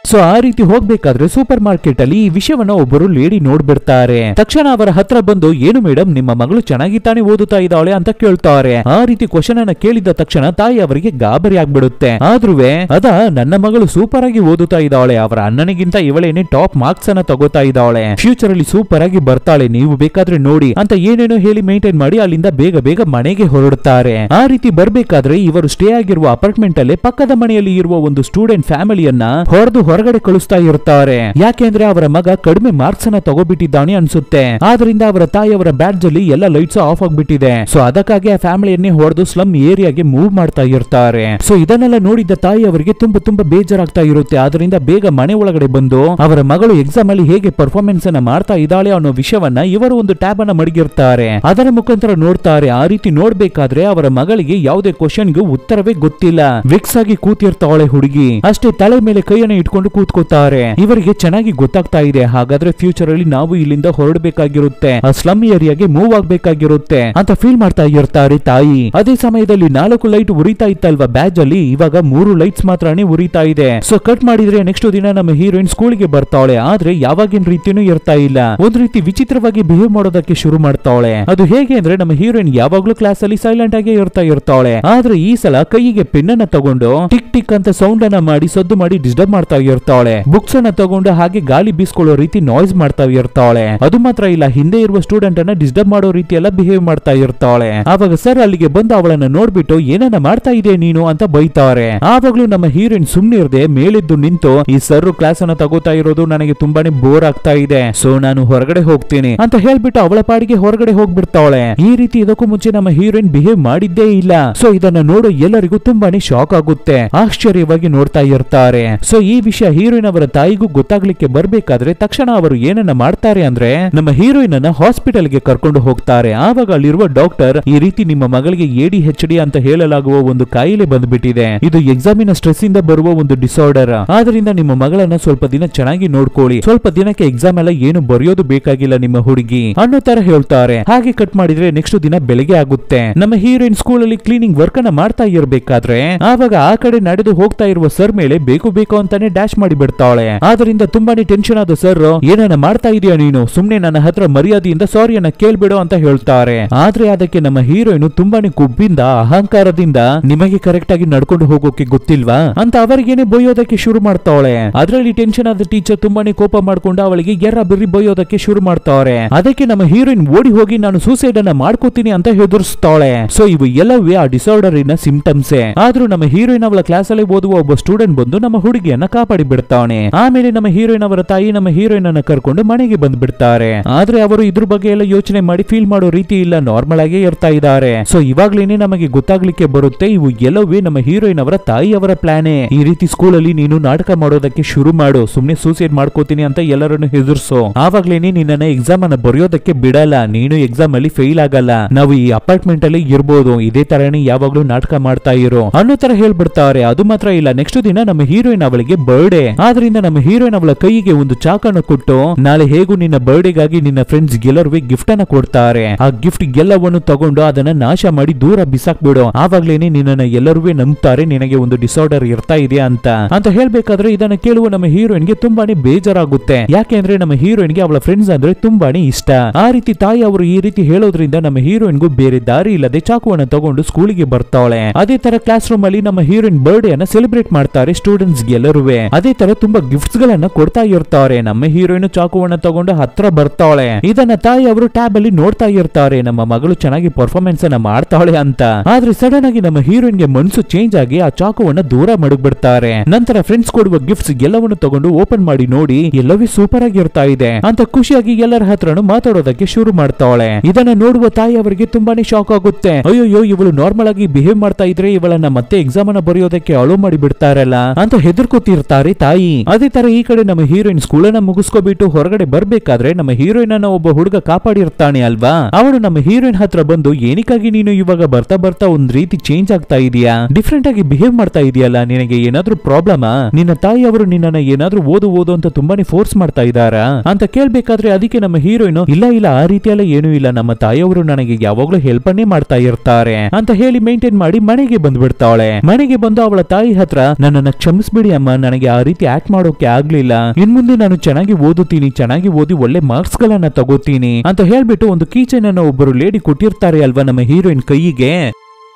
ಸೊ ಆ ರೀತಿ ಹೋಗ್ಬೇಕಾದ್ರೆ ಸೂಪರ್ ಮಾರ್ಕೆಟ್ ಅಲ್ಲಿ ಈ ವಿಷಯವನ್ನ ಒಬ್ಬರು ಲೇಡಿ ನೋಡ್ಬಿಡ್ತಾರೆ ತಕ್ಷಣ ಅವರ ಹತ್ರ ಬಂದು ಏನು ಮೇಡಮ್ ನಿಮ್ಮ ಮಗಳು ಚೆನ್ನಾಗಿ ತಾನೆ ಓದುತ್ತಾ ಇದ್ದಾಳೆ ಅಂತ ಕೇಳ್ತಾರೆ ಆ ರೀತಿ ಕ್ವಶನ್ ಅನ್ನ ಕೇಳಿದ ತಕ್ಷಣ ತಾಯಿ ಅವರಿಗೆ ಗಾಬರಿ ಆಗ್ಬಿಡುತ್ತೆ ಆದ್ರೂ ಅದ ನನ್ನ ಮಗಳು ಸೂಪರ್ ಆಗಿ ಓದುತ್ತಾ ಇದ್ದಾಳೆ ಅವರ ಅಣ್ಣನಿಗಿಂತ ಇವಳೇನೆ ಟಾಪ್ ಮಾರ್ಕ್ಸ್ ಅನ್ನ ತಗೋತಾ ಇದ್ದಾಳೆ ಫ್ಯೂಚರ್ ಅಲ್ಲಿ ಸೂಪರ್ ಆಗಿ ಬರ್ತಾಳೆ ನೀವು ಬೇಕಾದ್ರೆ ನೋಡಿ ಅಂತ ಏನೇನೋ ಹೇಳಿ ಮೇಂಟೈನ್ ಮಾಡಿ ಅಲ್ಲಿಂದ ಬೇಗ ಬೇಗ ಮನೆಗೆ ಹೊರಡುತ್ತಾರೆ ಆ ರೀತಿ ಬರ್ಬೇಕಾದ್ರೆ ಇವರು ಸ್ಟೇ ಆಗಿರುವ ಅಪಾರ್ಟ್ಮೆಂಟ್ ಅಲ್ಲೇ ಪಕ್ಕದ ಮನೆಯಲ್ಲಿ ಇರುವ ಒಂದು ಸ್ಟೂಡೆಂಟ್ ಫ್ಯಾಮಿಲಿಯನ್ನ ಹೊರದು ಹೊರ ಹೊರಗಡೆ ಕಳಿಸ್ತಾ ಇರ್ತಾರೆ ಯಾಕೆಂದ್ರೆ ಅವರ ಮಗ ಕಡಿಮೆ ಮಾರ್ಕ್ಸ್ ಅನ್ನ ತಗೋಬಿಟ್ಟಿದ್ದಾನೆ ಅನ್ಸುತ್ತೆ ಆದ್ರಿಂದ ಅವರ ತಾಯಿ ಅವರ ಬ್ಯಾಡ್ಜ್ ಅಲ್ಲಿ ಎಲ್ಲ ಲೈಟ್ಸ್ ಆಫ್ ಆಗಿಬಿಟ್ಟಿದೆ ಸೊ ಅದಕ್ಕಾಗಿ ಆ ಫ್ಯಾಮಿಲಿಯನ್ನೇ ಹೊಡೆದು ಸ್ಲಮ್ ಏರಿಯಾಗೆ ಮೂವ್ ಮಾಡ್ತಾ ಇರ್ತಾರೆ ಸೊ ಇದನ್ನೆಲ್ಲ ನೋಡಿದ್ದ ತಾಯಿ ಅವರಿಗೆ ತುಂಬಾ ತುಂಬಾ ಬೇಜಾರಾಗ್ತಾ ಇರುತ್ತೆ ಆದ್ರಿಂದ ಬೇಗ ಮನೆ ಒಳಗಡೆ ಬಂದು ಅವರ ಮಗಳು ಎಕ್ಸಾಮ್ ಅಲ್ಲಿ ಹೇಗೆ ಪರ್ಫಾರ್ಮೆನ್ಸ್ ಅನ್ನ ಮಾಡ್ತಾ ಇದ್ದಾಳೆ ಅನ್ನೋ ವಿಷಯವನ್ನ ಇವರು ಒಂದು ಟ್ಯಾಬ್ ಅನ್ನ ಮಡಗಿರ್ತಾರೆ ಅದರ ಮುಖಾಂತರ ನೋಡ್ತಾರೆ ಆ ರೀತಿ ನೋಡ್ಬೇಕಾದ್ರೆ ಅವರ ಮಗಳಿಗೆ ಯಾವುದೇ ಕ್ವಶನ್ಗೂ ಉತ್ತರವೇ ಗೊತ್ತಿಲ್ಲ ವಿಕ್ಸ್ ಆಗಿ ಕೂತಿರ್ತಾವಳೆ ಹುಡುಗಿ ಅಷ್ಟೇ ತಲೆ ಮೇಲೆ ಕೈಯನ್ನು ಇಟ್ಕೊಂಡು ಮಾಡ್ಕೊಂಡು ಕೂತ್ಕೋತಾರೆ ಇವರಿಗೆ ಚೆನ್ನಾಗಿ ಗೊತ್ತಾಗ್ತಾ ಇದೆ ಹಾಗಾದ್ರೆ ಫ್ಯೂಚರ್ ಅಲ್ಲಿ ನಾವು ಇಲ್ಲಿಂದ ಹೊರಡಬೇಕಾಗಿರುತ್ತೆ ಸ್ಲಮ್ ಏರಿಯಾಗೆ ಮೂವ್ ಆಗ್ಬೇಕಾಗಿರುತ್ತೆ ಅಂತ ಫೀಲ್ ಮಾಡ್ತಾ ಇರ್ತಾರೆ ತಾಯಿ ಅದೇ ಸಮಯದಲ್ಲಿ ನಾಲ್ಕು ಲೈಟ್ ಉರಿತಾ ಇತ್ತಲ್ವಾ ಬ್ಯಾಜ್ ಅಲ್ಲಿ ಇವಾಗ ಮೂರು ಲೈಟ್ಸ್ ಮಾತ್ರನೇ ಉರಿತಾ ಇದೆ ಸೊ ಕಟ್ ಮಾಡಿದ್ರೆ ನೆಕ್ಸ್ಟ್ ದಿನ ನಮ್ಮ ಹೀರೋಯಿನ್ ಸ್ಕೂಲ್ಗೆ ಬರ್ತಾಳೆ ಆದ್ರೆ ಯಾವಾಗಿನ ರೀತಿನೂ ಇರ್ತಾ ಇಲ್ಲ ಒಂದ್ ರೀತಿ ವಿಚಿತ್ರವಾಗಿ ಬಿಹೇವ್ ಮಾಡೋದಕ್ಕೆ ಶುರು ಮಾಡ್ತಾಳೆ ಅದು ಹೇಗೆ ಅಂದ್ರೆ ನಮ್ಮ ಹೀರೋಯಿನ್ ಯಾವಾಗ್ಲೂ ಕ್ಲಾಸ್ ಅಲ್ಲಿ ಸೈಲೆಂಟ್ ಆಗಿ ಇರ್ತಾ ಇರ್ತಾಳೆ ಆದ್ರೆ ಈ ಸಲ ಕೈಗೆ ಪೆನ್ ಅನ್ನ ತಗೊಂಡು ಟಿಕ್ ಟಿಕ್ ಅಂತ ಸೌಂಡ್ ಅನ್ನ ಮಾಡಿ ಸದ್ದು ಮಾಡಿ ಡಿಸ್ಟರ್ಬ್ ಮಾಡ್ತಾ ಇರ್ತಾಳೆ ಬುಕ್ಸ್ ಅನ್ನ ತಗೊಂಡು ಹಾಗೆ ಗಾಳಿ ಬೀಸ್ಕೊಳ್ಳೋ ರೀತಿ ನಾಯ್ಸ್ ಮಾಡ್ತಾ ಇರ್ತಾಳೆ ಅದು ಮಾತ್ರ ಇಲ್ಲ ಹಿಂದೆ ಇರುವ ಸ್ಟೂಡೆಂಟ್ ಅನ್ನ ಡಿಸ್ಟರ್ಬ್ ಮಾಡೋ ರೀತಿ ಎಲ್ಲ ಬಿಹೇವ್ ಮಾಡ್ತಾ ಇರ್ತಾಳೆ ಆವಾಗ ಸರ್ ಅಲ್ಲಿಗೆ ಬಂದು ಅವಳನ್ನ ನೋಡ್ಬಿಟ್ಟು ಏನನ್ನ ಮಾಡ್ತಾ ಇದೆ ನೀನು ಅಂತ ಬೈತಾರೆ ಆವಾಗ್ಲೂ ನಮ್ಮ ಹೀರೋಯಿನ್ ಸುಮ್ನೆ ಇರದೆ ಮೇಲಿದ್ದು ನಿಂತು ಈ ಸರ್ ಕ್ಲಾಸ್ ಅನ್ನ ತಗೋತಾ ಇರೋದು ನನಗೆ ತುಂಬಾನೇ ಬೋರ್ ಆಗ್ತಾ ಇದೆ ಸೊ ನಾನು ಹೊರಗಡೆ ಹೋಗ್ತೀನಿ ಅಂತ ಹೇಳ್ಬಿಟ್ಟು ಅವಳ ಪಾಡಿಗೆ ಹೊರಗಡೆ ಹೋಗ್ಬಿಡ್ತಾಳೆ ಈ ರೀತಿ ಇದಕ್ಕೂ ಮುಂಚೆ ನಮ್ಮ ಹೀರೋಯಿನ್ ಬಿಹೇವ್ ಮಾಡಿದ್ದೇ ಇಲ್ಲ ಸೊ ಇದನ್ನ ನೋಡೋ ಎಲ್ಲರಿಗೂ ತುಂಬಾನೇ ಶಾಕ್ ಆಗುತ್ತೆ ಆಶ್ಚರ್ಯವಾಗಿ ನೋಡ್ತಾ ಇರ್ತಾರೆ ಸೊ ಈ ವಿಷಯ ವಿಷಯ ಹೀರೋಯಿನ್ ಅವರ ತಾಯಿಗೂ ಗೊತ್ತಾಗ್ಲಿಕ್ಕೆ ಬರ್ಬೇಕಾದ್ರೆ ತಕ್ಷಣ ಅವರು ಏನನ್ನ ಮಾಡ್ತಾರೆ ಅಂದ್ರೆ ನಮ್ಮ ಹೀರೋಯಿನ್ ಅನ್ನ ಹಾಸ್ಪಿಟಲ್ ಗೆ ಕರ್ಕೊಂಡು ಹೋಗ್ತಾರೆ ಆವಾಗ ಅಲ್ಲಿರುವ ಡಾಕ್ಟರ್ ಈ ರೀತಿ ನಿಮ್ಮ ಮಗಳಿಗೆ ಎಡಿ ಹೆಚ್ ಡಿ ಅಂತ ಹೇಳಲಾಗುವ ಒಂದು ಕಾಯಿಲೆ ಬಂದ್ಬಿಟ್ಟಿದೆ ಇದು ಎಕ್ಸಾಮಿನ ಸ್ಟ್ರೆಸ್ ಇಂದ ಬರುವ ಒಂದು ಡಿಸಾರ್ಡರ್ ಆದ್ರಿಂದ ನಿಮ್ಮ ಮಗಳನ್ನ ಸ್ವಲ್ಪ ದಿನ ಚೆನ್ನಾಗಿ ನೋಡ್ಕೊಳ್ಳಿ ಸ್ವಲ್ಪ ದಿನಕ್ಕೆ ಎಕ್ಸಾಮ್ ಎಲ್ಲ ಏನು ಬರೆಯೋದು ಬೇಕಾಗಿಲ್ಲ ನಿಮ್ಮ ಹುಡುಗಿ ಅನ್ನೋ ತರ ಹೇಳ್ತಾರೆ ಹಾಗೆ ಕಟ್ ಮಾಡಿದ್ರೆ ನೆಕ್ಸ್ಟ್ ದಿನ ಬೆಳಗ್ಗೆ ಆಗುತ್ತೆ ನಮ್ಮ ಹೀರೋಯಿನ್ ಸ್ಕೂಲ್ ಅಲ್ಲಿ ಕ್ಲೀನಿಂಗ್ ವರ್ಕ್ ಅನ್ನ ಮಾಡ್ತಾ ಇರಬೇಕಾದ್ರೆ ಆವಾಗ ಆ ಕಡೆ ನಡೆದು ಹೋಗ್ತಾ ಇರುವ ಸರ್ ಮೇಲೆ ಬೇಕು ಬೇಕು ಅಂತಾನೆ ಮಾಡಿ ಬಿಡ್ತಾಳೆ ಆದ್ರಿಂದ ತುಂಬಾನೇ ಟೆನ್ಷನ್ ಆದ ಸರ್ ಏನನ್ನ ಮಾಡ್ತಾ ಇದೀಯ ನೀನು ಸುಮ್ನೆ ನನ್ನ ಹತ್ರ ಮರ್ಯಾದೆಯಿಂದ ಸಾರಿಯನ್ನ ಕೇಳ್ಬಿಡು ಅಂತ ಹೇಳ್ತಾರೆ ಆದ್ರೆ ಅದಕ್ಕೆ ನಮ್ಮ ಹೀರೋಯಿನ್ ತುಂಬಾನೇ ಕುಬ್ಬಿಂದ ಅಹಂಕಾರದಿಂದ ನಿಮಗೆ ಕರೆಕ್ಟ್ ಆಗಿ ನಡ್ಕೊಂಡು ಹೋಗೋಕೆ ಗೊತ್ತಿಲ್ವಾ ಅಂತ ಅವರಿಗೇನೆ ಬೊಯ್ಯೋದಕ್ಕೆ ಶುರು ಮಾಡ್ತಾವಳೆ ಅದರಲ್ಲಿ ಟೆನ್ಷನ್ ಆದ ಟೀಚರ್ ತುಂಬಾನೇ ಕೋಪ ಮಾಡ್ಕೊಂಡು ಅವಳಿಗೆ ಎರ ಬಿರಿ ಬೊಯ್ಯೋದಕ್ಕೆ ಶುರು ಮಾಡ್ತಾವ್ರೆ ಅದಕ್ಕೆ ನಮ್ಮ ಹೀರೋಯಿನ್ ಓಡಿ ಹೋಗಿ ನಾನು ಸೂಸೈಡ್ ಅನ್ನ ಮಾಡ್ಕೋತೀನಿ ಅಂತ ಹೆದರ್ಸ್ತಾಳೆ ಸೊ ಇವು ಎಲ್ಲವೇ ಆ ಡಿಸಾರ್ಡರ್ ಸಿಂಪ್ಟಮ್ಸ್ ಆದ್ರೂ ನಮ್ಮ ಹೀರೋಯಿನ್ ಅವಳ ಕ್ಲಾಸ್ ಅಲ್ಲಿ ಓದುವ ಒಬ್ಬ ಸ್ಟೂಡೆಂಟ್ ಬಂದು ನಮ್ಮ ಹುಡುಗಿಯನ್ನ ಕಾಪಾಡ ಮಾಡಿ ಬಿಡ್ತಾವನೆ ಆಮೇಲೆ ನಮ್ಮ ಹೀರೋಯಿನ್ ಅವರ ತಾಯಿ ನಮ್ಮ ಹೀರೋಯಿನ್ ಅನ್ನ ಕರ್ಕೊಂಡು ಮನೆಗೆ ಬಂದ್ ಬಿಡ್ತಾರೆ ಆದ್ರೆ ಅವರು ಇದ್ರ ಬಗ್ಗೆ ಎಲ್ಲ ಯೋಚನೆ ಮಾಡಿ ಫೀಲ್ ಮಾಡೋ ರೀತಿ ಇಲ್ಲ ನಾರ್ಮಲ್ ಆಗಿ ಇರ್ತಾ ಇದ್ದಾರೆ ಸೊ ಇವಾಗ್ಲೇನೆ ನಮಗೆ ಗೊತ್ತಾಗ್ಲಿಕ್ಕೆ ಬರುತ್ತೆ ಇವು ಎಲ್ಲವೇ ನಮ್ಮ ಹೀರೋಯಿನ್ ಅವರ ತಾಯಿ ಅವರ ಪ್ಲಾನೆ ಈ ರೀತಿ ಸ್ಕೂಲ್ ಅಲ್ಲಿ ನೀನು ನಾಟಕ ಮಾಡೋದಕ್ಕೆ ಶುರು ಮಾಡು ಸುಮ್ನೆ ಸೂಸೈಡ್ ಮಾಡ್ಕೋತೀನಿ ಅಂತ ಎಲ್ಲರನ್ನು ಹೆದರ್ಸೋ ಆವಾಗ್ಲೇನೆ ನಿನ್ನ ಎಕ್ಸಾಮ್ ಅನ್ನ ಬರೆಯೋದಕ್ಕೆ ಬಿಡಲ್ಲ ನೀನು ಎಕ್ಸಾಮ್ ಅಲ್ಲಿ ಫೇಲ್ ಆಗಲ್ಲ ನಾವು ಈ ಅಪಾರ್ಟ್ಮೆಂಟ್ ಅಲ್ಲಿ ಇರ್ಬೋದು ಇದೇ ತರನೇ ಯಾವಾಗ್ಲೂ ನಾಟಕ ಮಾಡ್ತಾ ಇರೋ ಅನ್ನೋ ತರ ಹೇಳ್ಬಿಡ್ತಾರೆ ಅದು ಮಾತ್ರ ಇಲ್ಲ ನೆಕ್ಸ್ಟ್ ದಿನ ನಮ್ಮ ಹೀರೋಯಿನ್ ಅವಳಿಗೆ ಬರ್ಡ್ ಬರ್ಡೇ ಆದ್ರಿಂದ ನಮ್ಮ ಹೀರೋಯಿನ್ ಅವಳ ಕೈಗೆ ಒಂದು ಚಾಕನ್ನು ಕೊಟ್ಟು ನಾಳೆ ಹೇಗೂ ನಿನ್ನ ಬರ್ಡೇಗಾಗಿ ನಿನ್ನ ಫ್ರೆಂಡ್ಸ್ ಗೆಲ್ಲರ್ವೇ ಗಿಫ್ಟ್ ಅನ್ನ ಕೊಡ್ತಾರೆ ಆ ಗಿಫ್ಟ್ ಗೆಲ್ಲವನ್ನು ತಗೊಂಡು ಅದನ್ನ ನಾಶ ಮಾಡಿ ದೂರ ಬಿಸಾಕ್ ಬಿಡು ಆವಾಗ್ಲೇನೆ ನಿನ್ನ ಎಲ್ಲರೂ ನಂಬುತ್ತಾರೆ ನಿನಗೆ ಒಂದು ಡಿಸಾರ್ಡರ್ ಇರ್ತಾ ಇದೆ ಅಂತ ಅಂತ ಹೇಳ್ಬೇಕಾದ್ರೆ ಇದನ್ನ ಕೇಳುವ ನಮ್ಮ ಹೀರೋಯಿನ್ ಗೆ ತುಂಬಾನೇ ಬೇಜಾರಾಗುತ್ತೆ ಯಾಕೆಂದ್ರೆ ನಮ್ಮ ಹೀರೋಯಿನ್ ಗೆ ಅವಳ ಫ್ರೆಂಡ್ಸ್ ಅಂದ್ರೆ ತುಂಬಾನೇ ಇಷ್ಟ ಆ ರೀತಿ ತಾಯಿ ಅವರು ಈ ರೀತಿ ಹೇಳೋದ್ರಿಂದ ನಮ್ಮ ಹೀರೋಯಿನ್ ಗೂ ಬೇರೆ ದಾರಿ ಇಲ್ಲದೆ ಚಾಕುವನ್ನ ತಗೊಂಡು ಸ್ಕೂಲಿಗೆ ಬರ್ತಾಳೆ ಅದೇ ತರ ಕ್ಲಾಸ್ ರೂಮ್ ಅಲ್ಲಿ ನಮ್ಮ ಹೀರೋಯಿನ್ ಬರ್ಡೇ ಅನ್ನ ಸೆಲೆಬ್ರೇಟ್ ಮಾಡ್ತಾರೆ ಸ್ಟೂಡೆಂಟ್ಸ್ ಗೆಲ್ಲರೂ ಅದೇ ತರ ತುಂಬಾ ಗಿಫ್ಟ್ಸ್ ಗಳನ್ನ ಕೊಡ್ತಾ ಇರ್ತಾರೆ ನಮ್ಮ ಹೀರೋಯಿನ್ ಚಾಕುವನ್ನ ತಗೊಂಡು ಹತ್ರ ಬರ್ತಾಳೆ ಇದನ್ನ ತಾಯಿ ಅವರು ಟ್ಯಾಬ್ ಅಲ್ಲಿ ನೋಡ್ತಾ ಇರ್ತಾರೆ ನಮ್ಮ ಮಗಳು ಚೆನ್ನಾಗಿ ಪರ್ಫಾರ್ಮೆನ್ಸ್ ಅನ್ನ ಮಾಡ್ತಾಳೆ ಅಂತ ಆದ್ರೆ ಸಡನ್ ಆಗಿ ನಮ್ಮ ಹೀರೋಯಿನ್ ಗೆ ಮನ್ಸು ಚೇಂಜ್ ಆಗಿ ಆ ಚಾಕುವನ್ನ ದೂರ ಮಡಗ್ಬಿಡ್ತಾರೆ ನಂತರ ಫ್ರೆಂಡ್ಸ್ ಕೊಡುವ ಗಿಫ್ಟ್ಸ್ ಎಲ್ಲವನ್ನು ತಗೊಂಡು ಓಪನ್ ಮಾಡಿ ನೋಡಿ ಎಲ್ಲವೇ ಸೂಪರ್ ಆಗಿ ಇರ್ತಾ ಇದೆ ಅಂತ ಖುಷಿಯಾಗಿ ಎಲ್ಲರ ಹತ್ರನು ಮಾತಾಡೋದಕ್ಕೆ ಶುರು ಮಾಡ್ತಾಳೆ ಇದನ್ನ ನೋಡುವ ತಾಯಿ ಅವರಿಗೆ ತುಂಬಾನೇ ಶಾಕ್ ಆಗುತ್ತೆ ಅಯ್ಯೋಯ್ಯೋ ಇವಳು ನಾರ್ಮಲ್ ಆಗಿ ಬಿಹೇವ್ ಮಾಡ್ತಾ ಇದ್ರೆ ಇವಳನ್ನ ಮತ್ತೆ ಎಕ್ಸಾಮ್ ಅನ್ನ ಬರೆಯೋದಕ್ಕೆ ಅಳು ಮಾಡಿ ಬಿಡ್ತಾರಲ್ಲ ಅಂತ ಹೆದರ್ಕೋತಿರ್ತಾರೆ ತಾಯಿ ಅದೇ ತರ ಈ ಕಡೆ ನಮ್ಮ ಹೀರೋಯಿನ್ ಸ್ಕೂಲ್ ಅನ್ನ ಮುಗಿಸ್ಕೊಬಿಟ್ಟು ಹೊರಗಡೆ ಬರ್ಬೇಕಾದ್ರೆ ನಮ್ಮ ಹೀರೋಯಿನ್ ಅನ್ನ ಒಬ್ಬ ಹುಡುಗ ಕಾಪಾಡಿರ್ತಾನೆ ಅಲ್ವಾ ಅವಳು ನಮ್ಮ ಹೀರೋಯಿನ್ ಹತ್ರ ಬಂದು ಏನಕ್ಕಾಗಿ ನೀನು ಇವಾಗ ಬರ್ತಾ ಬರ್ತಾ ಒಂದ್ ರೀತಿ ಚೇಂಜ್ ಆಗ್ತಾ ಇದೀಯಾ ಡಿಫ್ರೆಂಟ್ ಆಗಿ ಬಿಹೇವ್ ಮಾಡ್ತಾ ಇದೆಯಲ್ಲ ನಿನಗೆ ಏನಾದ್ರೂ ಪ್ರಾಬ್ಲಮಾ ನಿನ್ನ ತಾಯಿ ಅವರು ನಿನ್ನ ಏನಾದ್ರೂ ಓದು ಓದು ಅಂತ ತುಂಬಾನೇ ಫೋರ್ಸ್ ಮಾಡ್ತಾ ಇದ್ದಾರಾ ಅಂತ ಕೇಳ್ಬೇಕಾದ್ರೆ ಅದಕ್ಕೆ ನಮ್ಮ ಹೀರೋಯಿನ್ ಇಲ್ಲ ಇಲ್ಲ ಆ ರೀತಿಯಲ್ಲ ಏನೂ ಇಲ್ಲ ನಮ್ಮ ತಾಯಿಯವರು ನನಗೆ ಯಾವಾಗ್ಲೂ ಹೆಲ್ಪ್ ಅನ್ನೇ ಮಾಡ್ತಾ ಇರ್ತಾರೆ ಅಂತ ಹೇಳಿ ಮೇಂಟೈನ್ ಮಾಡಿ ಮನೆಗೆ ಬಂದ್ಬಿಡ್ತಾವಳೆ ಮನೆಗೆ ಬಂದು ಅವಳ ತಾಯಿ ಹತ್ರ ನನ್ನನ್ನ ಕ್ಷಮಿಸ್ಬಿಡಿ ಅಮ್ಮ ನನಗೆ ಆ ರೀತಿ ಆಕ್ಟ್ ಮಾಡೋಕೆ ಆಗ್ಲಿಲ್ಲ ಇನ್ ಮುಂದೆ ನಾನು ಚೆನ್ನಾಗಿ ಓದುತ್ತೀನಿ ಚೆನ್ನಾಗಿ ಓದಿ ಒಳ್ಳೆ ಮಾರ್ಕ್ಸ್ ಗಳನ್ನ ತಗೋತೀನಿ ಅಂತ ಹೇಳ್ಬಿಟ್ಟು ಒಂದು ಕೀಚನ್ ಅನ್ನ ಒಬ್ಬರು ಲೇಡಿ ಕೊಟ್ಟಿರ್ತಾರೆ ಅಲ್ವಾ ನಮ್ಮ ಹೀರೋಯಿನ್ ಕೈಗೆ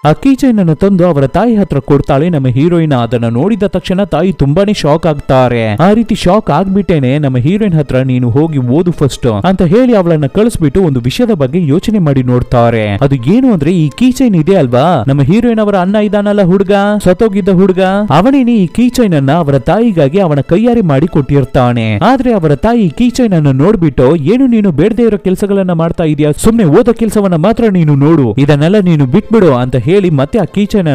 ಆ ಕೀಚೈನನ್ನು ತಂದು ಅವರ ತಾಯಿ ಹತ್ರ ಕೊಡ್ತಾಳೆ ನಮ್ಮ ಹೀರೋಯಿನ್ ಅದನ್ನ ನೋಡಿದ ತಕ್ಷಣ ತಾಯಿ ತುಂಬಾನೇ ಶಾಕ್ ಆಗ್ತಾರೆ ಆ ರೀತಿ ಶಾಕ್ ಆಗ್ಬಿಟ್ಟೇನೆ ನಮ್ಮ ಹೀರೋಯಿನ್ ಹತ್ರ ನೀನು ಹೋಗಿ ಓದು ಫಸ್ಟ್ ಅಂತ ಹೇಳಿ ಅವಳನ್ನ ಕಳಿಸ್ಬಿಟ್ಟು ಒಂದು ವಿಷಯದ ಬಗ್ಗೆ ಯೋಚನೆ ಮಾಡಿ ನೋಡ್ತಾರೆ ಅದು ಏನು ಅಂದ್ರೆ ಈ ಕೀಚೈನ್ ಇದೆ ಅಲ್ವಾ ನಮ್ಮ ಹೀರೋಯಿನ್ ಅವರ ಅಣ್ಣ ಇದಾನಲ್ಲ ಹುಡುಗ ಸತೋಗಿದ್ದ ಹುಡುಗ ಅವನೇನೆ ಈ ಕೀಚೈನ್ ಅನ್ನ ಅವರ ತಾಯಿಗಾಗಿ ಅವನ ಕೈಯಾರಿ ಮಾಡಿ ಕೊಟ್ಟಿರ್ತಾನೆ ಆದ್ರೆ ಅವರ ತಾಯಿ ಕೀಚೈನ್ ಅನ್ನು ನೋಡ್ಬಿಟ್ಟು ಏನು ನೀನು ಬೇಡದೇ ಇರೋ ಕೆಲಸಗಳನ್ನ ಮಾಡ್ತಾ ಇದೀಯಾ ಸುಮ್ನೆ ಓದೋ ಕೆಲಸವನ್ನ ಮಾತ್ರ ನೀನು ನೋಡು ಇದನ್ನೆಲ್ಲ ನೀನು ಬಿಟ್ಬಿಡು ಅಂತ ಹೇಳಿ ಮತ್ತೆ ಆ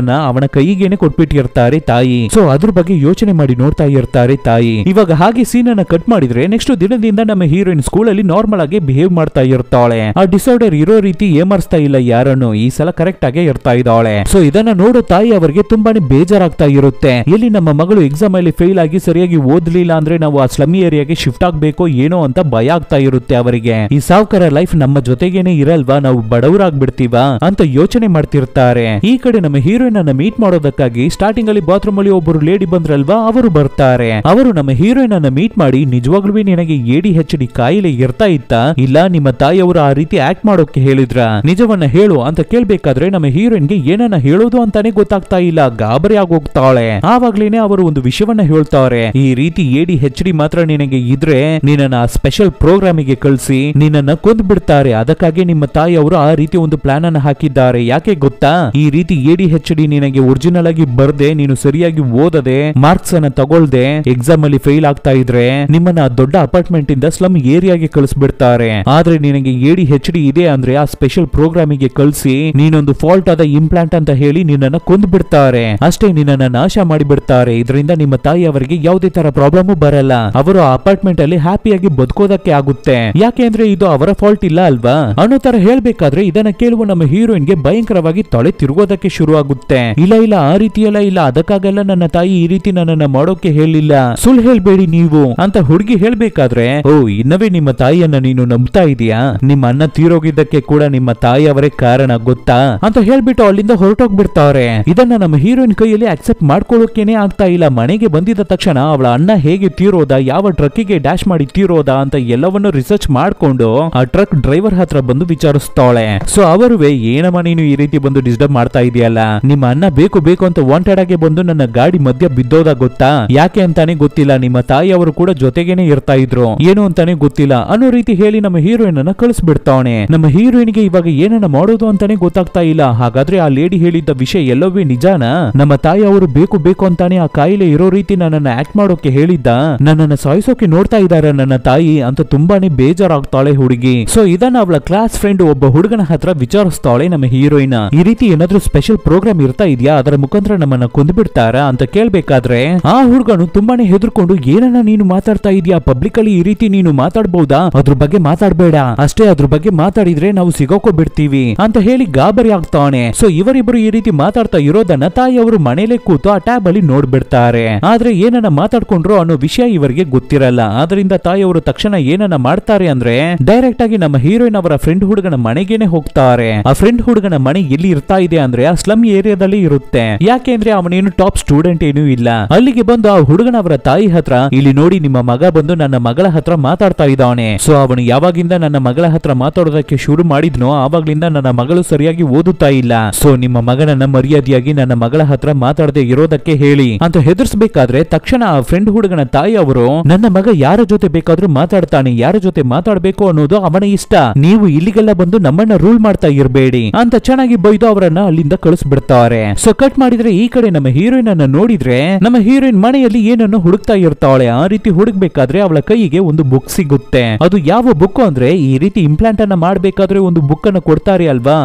ಅನ್ನ ಅವನ ಕೈಗೇನೆ ಕೊಟ್ಬಿಟ್ಟಿರ್ತಾರೆ ತಾಯಿ ಸೊ ಅದ್ರ ಬಗ್ಗೆ ಯೋಚನೆ ಮಾಡಿ ನೋಡ್ತಾ ಇರ್ತಾರೆ ತಾಯಿ ಇವಾಗ ಹಾಗೆ ಸೀನ್ ಅನ್ನ ಕಟ್ ಮಾಡಿದ್ರೆ ನೆಕ್ಸ್ಟ್ ದಿನದಿಂದ ನಮ್ಮ ಹೀರೋಯಿನ್ ಸ್ಕೂಲ್ ಅಲ್ಲಿ ನಾರ್ಮಲ್ ಆಗಿ ಬಿಹೇವ್ ಮಾಡ್ತಾ ಇರ್ತಾಳೆ ಆ ಡಿಸಾರ್ಡರ್ ಇರೋ ರೀತಿ ಏಮರ್ಸ್ತಾ ಇಲ್ಲ ಯಾರನ್ನು ಈ ಸಲ ಕರೆಕ್ಟ್ ಆಗಿ ಇರ್ತಾ ಇದ್ದಾಳೆ ಸೊ ಇದನ್ನ ನೋಡೋ ತಾಯಿ ಅವರಿಗೆ ತುಂಬಾನೇ ಬೇಜಾರಾಗ್ತಾ ಇರುತ್ತೆ ಎಲ್ಲಿ ನಮ್ಮ ಮಗಳು ಎಕ್ಸಾಮ್ ಅಲ್ಲಿ ಫೇಲ್ ಆಗಿ ಸರಿಯಾಗಿ ಓದ್ಲಿಲ್ಲ ಅಂದ್ರೆ ನಾವು ಆ ಸ್ಲಮಿ ಏರಿಯಾಗೆ ಶಿಫ್ಟ್ ಆಗ್ಬೇಕೋ ಏನೋ ಅಂತ ಭಯ ಆಗ್ತಾ ಇರುತ್ತೆ ಅವರಿಗೆ ಈ ಸಾವುಕರ ಲೈಫ್ ನಮ್ಮ ಜೊತೆಗೇನೆ ಇರಲ್ವಾ ನಾವು ಬಡವರಾಗ್ಬಿಡ್ತೀವಾ ಅಂತ ಯೋಚನೆ ಮಾಡ್ತಿರ್ತಾರೆ ಈ ಕಡೆ ನಮ್ಮ ಹೀರೋಯಿನ್ ಅನ್ನ ಮೀಟ್ ಮಾಡೋದಕ್ಕಾಗಿ ಸ್ಟಾರ್ಟಿಂಗ್ ಅಲ್ಲಿ ಬಾತ್ರೂಮ್ ಅಲ್ಲಿ ಒಬ್ಬರು ಲೇಡಿ ಬಂದ್ರಲ್ವಾ ಅವರು ಬರ್ತಾರೆ ಅವರು ನಮ್ಮ ಹೀರೋಯಿನ್ ಅನ್ನ ಮೀಟ್ ಮಾಡಿ ನಿಜವಾಗ್ಲೂ ನಿನಗೆ ಎಡಿ ಹೆಚ್ಡಿ ಕಾಯಿಲೆ ಇರ್ತಾ ಇತ್ತಾ ಇಲ್ಲ ನಿಮ್ಮ ತಾಯಿಯವರು ಆ ರೀತಿ ಆಕ್ಟ್ ಮಾಡೋಕೆ ಹೇಳಿದ್ರ ನಿಜವನ್ನ ಹೇಳು ಅಂತ ಕೇಳ್ಬೇಕಾದ್ರೆ ನಮ್ಮ ಹೀರೋಯಿನ್ ಗೆ ಏನನ್ನ ಹೇಳೋದು ಅಂತಾನೆ ಗೊತ್ತಾಗ್ತಾ ಇಲ್ಲ ಗಾಬರಿ ಆಗೋಗ್ತಾಳೆ ಆವಾಗ್ಲೇನೆ ಅವರು ಒಂದು ವಿಷಯವನ್ನ ಹೇಳ್ತಾರೆ ಈ ರೀತಿ ಎಡಿ ಹೆಚ್ಚಡಿ ಮಾತ್ರ ನಿನಗೆ ಇದ್ರೆ ನಿನ್ನ ಸ್ಪೆಷಲ್ ಪ್ರೋಗ್ರಾಮ್ ಗೆ ಕಳಿಸಿ ನಿನ್ನನ್ನ ಕೊಂದ್ ಬಿಡ್ತಾರೆ ಅದಕ್ಕಾಗಿ ನಿಮ್ಮ ತಾಯಿ ಅವರು ಆ ರೀತಿ ಒಂದು ಪ್ಲಾನ್ ಅನ್ನ ಹಾಕಿದ್ದಾರೆ ಯಾಕೆ ಗೊತ್ತಾ ಈ ರೀತಿ ಎಡಿ ಹೆಚ್ ಡಿ ನಿನಗೆ ಒರಿಜಿನಲ್ ಆಗಿ ಬರ್ದೆ ನೀನು ಸರಿಯಾಗಿ ಓದದೆ ಮಾರ್ಕ್ಸ್ ಅನ್ನ ತಗೊಳ್ದೆ ಎಕ್ಸಾಮ್ ಅಲ್ಲಿ ಫೇಲ್ ಆಗ್ತಾ ಇದ್ರೆ ನಿಮ್ಮನ್ನ ದೊಡ್ಡ ಅಪಾರ್ಟ್ಮೆಂಟ್ ಇಂದ ಸ್ಲಮ್ ಏರಿಯಾಗೆ ಕಳಿಸ್ಬಿಡ್ತಾರೆ ಆದ್ರೆ ನಿನಗೆ ಎಡಿ ಹೆಚ್ ಡಿ ಇದೆ ಅಂದ್ರೆ ಆ ಸ್ಪೆಷಲ್ ಪ್ರೋಗ್ರಾಮಿಗೆ ಕಳಿಸಿ ನೀನೊಂದು ಫಾಲ್ಟ್ ಆದ ಇಂಪ್ಲಾಂಟ್ ಅಂತ ಹೇಳಿ ನಿನ್ನನ್ನ ಕೊಂದು ಬಿಡ್ತಾರೆ ಅಷ್ಟೇ ನಿನ್ನನ್ನ ನಾಶ ಮಾಡಿಬಿಡ್ತಾರೆ ಇದರಿಂದ ನಿಮ್ಮ ತಾಯಿ ಅವರಿಗೆ ಯಾವುದೇ ತರ ಪ್ರಾಬ್ಲಮ್ ಬರಲ್ಲ ಅವರು ಆ ಅಪಾರ್ಟ್ಮೆಂಟ್ ಅಲ್ಲಿ ಹ್ಯಾಪಿಯಾಗಿ ಬದುಕೋದಕ್ಕೆ ಆಗುತ್ತೆ ಯಾಕೆಂದ್ರೆ ಇದು ಅವರ ಫಾಲ್ಟ್ ಇಲ್ಲ ಅಲ್ವಾ ಅನ್ನೋ ತರ ಹೇಳ್ಬೇಕಾದ್ರೆ ಇದನ್ನ ಕೇಳುವ ನಮ್ಮ ಹೀರೋಯಿನ್ ಗೆ ಭಯಂಕರವಾಗಿ ತೊಳೆತಿ ತಿರುಗೋದಕ್ಕೆ ಶುರುವಾಗುತ್ತೆ ಇಲ್ಲ ಇಲ್ಲ ಆ ರೀತಿ ಎಲ್ಲ ಇಲ್ಲ ಅದಕ್ಕಾಗೆಲ್ಲ ನನ್ನ ತಾಯಿ ಈ ರೀತಿ ನನ್ನನ್ನ ಮಾಡೋಕೆ ಹೇಳಿಲ್ಲ ಸುಳ್ಳು ಹೇಳ್ಬೇಡಿ ನೀವು ಅಂತ ಹುಡುಗಿ ಹೇಳ್ಬೇಕಾದ್ರೆ ಓ ಇನ್ನವೇ ನಿಮ್ಮ ತಾಯಿಯನ್ನ ನೀನು ನಂಬ್ತಾ ಇದೀಯಾ ನಿಮ್ಮ ಅನ್ನ ತೀರೋಗಿದ್ದಕ್ಕೆ ಕೂಡ ನಿಮ್ಮ ತಾಯಿ ಅವರೇ ಕಾರಣ ಗೊತ್ತಾ ಅಂತ ಹೇಳ್ಬಿಟ್ಟು ಅಲ್ಲಿಂದ ಹೊರಟೋಗ್ಬಿಡ್ತಾವ್ರೆ ಇದನ್ನ ನಮ್ಮ ಹೀರೋಯಿನ್ ಕೈಯಲ್ಲಿ ಅಕ್ಸೆಪ್ಟ್ ಮಾಡ್ಕೊಳ್ಳೋಕೆನೆ ಆಗ್ತಾ ಇಲ್ಲ ಮನೆಗೆ ಬಂದಿದ ತಕ್ಷಣ ಅವಳ ಅಣ್ಣ ಹೇಗೆ ತೀರೋದ ಯಾವ ಟ್ರಕ್ಕಿಗೆ ಡ್ಯಾಶ್ ಮಾಡಿ ತೀರೋದ ಅಂತ ಎಲ್ಲವನ್ನು ರಿಸರ್ಚ್ ಮಾಡ್ಕೊಂಡು ಆ ಟ್ರಕ್ ಡ್ರೈವರ್ ಹತ್ರ ಬಂದು ವಿಚಾರಿಸ್ತಾಳೆ ಸೊ ಅವರು ಏನಮ್ಮ ನೀನು ಈ ರೀತಿ ಬಂದು ಡಿಸ್ಟರ್ಬ್ ಮಾಡ್ತಾ ಇದೆಯಲ್ಲ ನಿಮ್ಮ ಅಣ್ಣ ಬೇಕು ಬೇಕು ಅಂತ ವಾಂಟೆಡ್ ಆಗಿ ಬಂದು ನನ್ನ ಗಾಡಿ ಮಧ್ಯ ಬಿದ್ದೋದ ಗೊತ್ತಾ ಯಾಕೆ ಅಂತಾನೆ ಗೊತ್ತಿಲ್ಲ ನಿಮ್ಮ ತಾಯಿ ಅವರು ಕೂಡ ಜೊತೆಗೇನೆ ಇರ್ತಾ ಇದ್ರು ಏನು ಅಂತಾನೆ ಗೊತ್ತಿಲ್ಲ ಅನ್ನೋ ರೀತಿ ಹೇಳಿ ನಮ್ಮ ಹೀರೋಯಿನ್ ಅನ್ನ ಕಳಿಸ್ಬಿಡ್ತಾವಣೆ ನಮ್ಮ ಹೀರೋಯಿನ್ ಗೆ ಇವಾಗ ಏನನ್ನ ಮಾಡೋದು ಅಂತಾನೆ ಗೊತ್ತಾಗ್ತಾ ಇಲ್ಲ ಹಾಗಾದ್ರೆ ಆ ಲೇಡಿ ಹೇಳಿದ್ದ ವಿಷಯ ಎಲ್ಲವೇ ನಿಜಾನ ನಮ್ಮ ತಾಯಿ ಅವರು ಬೇಕು ಬೇಕು ಅಂತಾನೆ ಆ ಕಾಯಿಲೆ ಇರೋ ರೀತಿ ನನ್ನನ್ನ ಆಕ್ಟ್ ಮಾಡೋಕೆ ಹೇಳಿದ್ದ ನನ್ನನ್ನ ಸಾಯಿಸೋಕೆ ನೋಡ್ತಾ ಇದಾರೆ ನನ್ನ ತಾಯಿ ಅಂತ ತುಂಬಾನೇ ಬೇಜಾರಾಗ್ತಾಳೆ ಹುಡುಗಿ ಸೊ ಇದನ್ನ ಅವಳ ಕ್ಲಾಸ್ ಫ್ರೆಂಡ್ ಒಬ್ಬ ಹುಡುಗನ ಹತ್ರ ವಿಚಾರಿಸ್ತಾಳೆ ನಮ್ಮ ಹೀರೋಯಿನ್ ಈ ರೀತಿ ಏನಾದ್ರೂ ಸ್ಪೆಷಲ್ ಪ್ರೋಗ್ರಾಮ್ ಇರ್ತಾ ಇದೆಯಾ ಅದರ ಮುಖಾಂತರ ನಮ್ಮನ್ನ ಕೊಂದು ಬಿಡ್ತಾರ ಅಂತ ಕೇಳ್ಬೇಕಾದ್ರೆ ಆ ಹುಡುಗನು ತುಂಬಾನೇ ಹೆದರ್ಕೊಂಡು ಏನನ್ನ ನೀನು ಮಾತಾಡ್ತಾ ಇದೀಯಾ ಪಬ್ಲಿಕ್ ಅಲ್ಲಿ ಈ ರೀತಿ ನೀನು ಮಾತಾಡಬಹುದಾ ಅದ್ರ ಬಗ್ಗೆ ಮಾತಾಡ್ಬೇಡ ಅಷ್ಟೇ ಅದ್ರ ಬಗ್ಗೆ ಮಾತಾಡಿದ್ರೆ ನಾವು ಸಿಗೋಕೋ ಬಿಡ್ತೀವಿ ಅಂತ ಹೇಳಿ ಗಾಬರಿ ಆಗ್ತಾನೆ ಸೊ ಇವರಿಬ್ರು ಈ ರೀತಿ ಮಾತಾಡ್ತಾ ಇರೋದನ್ನ ತಾಯಿ ಅವರು ಮನೇಲೆ ಕೂತು ಆ ಟ್ಯಾಬ್ ಅಲ್ಲಿ ನೋಡ್ಬಿಡ್ತಾರೆ ಆದ್ರೆ ಏನನ್ನ ಮಾತಾಡ್ಕೊಂಡ್ರು ಅನ್ನೋ ವಿಷಯ ಇವರಿಗೆ ಗೊತ್ತಿರಲ್ಲ ಆದ್ರಿಂದ ಅವರು ತಕ್ಷಣ ಏನನ್ನ ಮಾಡ್ತಾರೆ ಅಂದ್ರೆ ಡೈರೆಕ್ಟ್ ಆಗಿ ನಮ್ಮ ಹೀರೋಯಿನ್ ಅವರ ಫ್ರೆಂಡ್ ಹುಡುಗನ ಮನೆಗೇನೆ ಹೋಗ್ತಾರೆ ಆ ಫ್ರೆಂಡ್ ಹುಡುಗನ ಮನೆ ಎಲ್ಲಿ ಇರ್ತಾ ಇದೆ ಅಂದ್ರೆ ಆ ಸ್ಲಮ್ ಏರಿಯಾದಲ್ಲಿ ಇರುತ್ತೆ ಯಾಕೆಂದ್ರೆ ಅವನೇನು ಟಾಪ್ ಸ್ಟೂಡೆಂಟ್ ಏನೂ ಇಲ್ಲ ಅಲ್ಲಿಗೆ ಬಂದು ಆ ಹುಡುಗನ ಅವರ ತಾಯಿ ಹತ್ರ ಇಲ್ಲಿ ನೋಡಿ ನಿಮ್ಮ ಮಗ ಬಂದು ನನ್ನ ಮಗಳ ಹತ್ರ ಮಾತಾಡ್ತಾ ಇದ್ದಾನೆ ಸೊ ಅವನು ಯಾವಾಗಿಂದ ನನ್ನ ಮಗಳ ಹತ್ರ ಮಾತಾಡೋದಕ್ಕೆ ಶುರು ಮಾಡಿದ್ನೋ ಆವಾಗ್ಲಿಂದ ನನ್ನ ಮಗಳು ಸರಿಯಾಗಿ ಓದುತ್ತಾ ಇಲ್ಲ ಸೊ ನಿಮ್ಮ ಮಗನನ್ನ ಮರ್ಯಾದೆಯಾಗಿ ನನ್ನ ಮಗಳ ಹತ್ರ ಮಾತಾಡದೆ ಇರೋದಕ್ಕೆ ಹೇಳಿ ಅಂತ ಹೆದರ್ಸ್ಬೇಕಾದ್ರೆ ತಕ್ಷಣ ಆ ಫ್ರೆಂಡ್ ಹುಡುಗನ ತಾಯಿ ಅವರು ನನ್ನ ಮಗ ಯಾರ ಜೊತೆ ಬೇಕಾದ್ರೂ ಮಾತಾಡ್ತಾನೆ ಯಾರ ಜೊತೆ ಮಾತಾಡಬೇಕು ಅನ್ನೋದು ಅವನ ಇಷ್ಟ ನೀವು ಇಲ್ಲಿಗೆಲ್ಲ ಬಂದು ನಮ್ಮನ್ನ ರೂಲ್ ಮಾಡ್ತಾ ಇರಬೇಡಿ ಅಂತ ಚೆನ್ನಾಗಿ ಬೈದು ಅವರ ಅಲ್ಲಿಂದ ಅಲ್ಲಿಂದ ಕಳಿಸ್ಬಿಡ್ತಾರೆ ಸೊ ಕಟ್ ಮಾಡಿದ್ರೆ ಈ ಕಡೆ ನಮ್ಮ ಹೀರೋಯಿನ್ ಅನ್ನ ನೋಡಿದ್ರೆ ನಮ್ಮ ಹೀರೋಯಿನ್ ಮನೆಯಲ್ಲಿ ಏನನ್ನು ಹುಡುಕ್ತಾ ಇರ್ತಾಳೆ ಆ ರೀತಿ ಹುಡುಕ್ಬೇಕಾದ್ರೆ ಅವಳ ಕೈಗೆ ಒಂದು ಬುಕ್ ಸಿಗುತ್ತೆ ಅದು ಯಾವ ಬುಕ್ ಅಂದ್ರೆ ಈ ರೀತಿ ಇಂಪ್ಲಾಂಟ್ ಅನ್ನ ಮಾಡ್ಬೇಕಾದ್ರೆ ಒಂದು ಬುಕ್ ಅನ್ನ ಕೊಡ್ತಾರೆ ಅಲ್ವಾ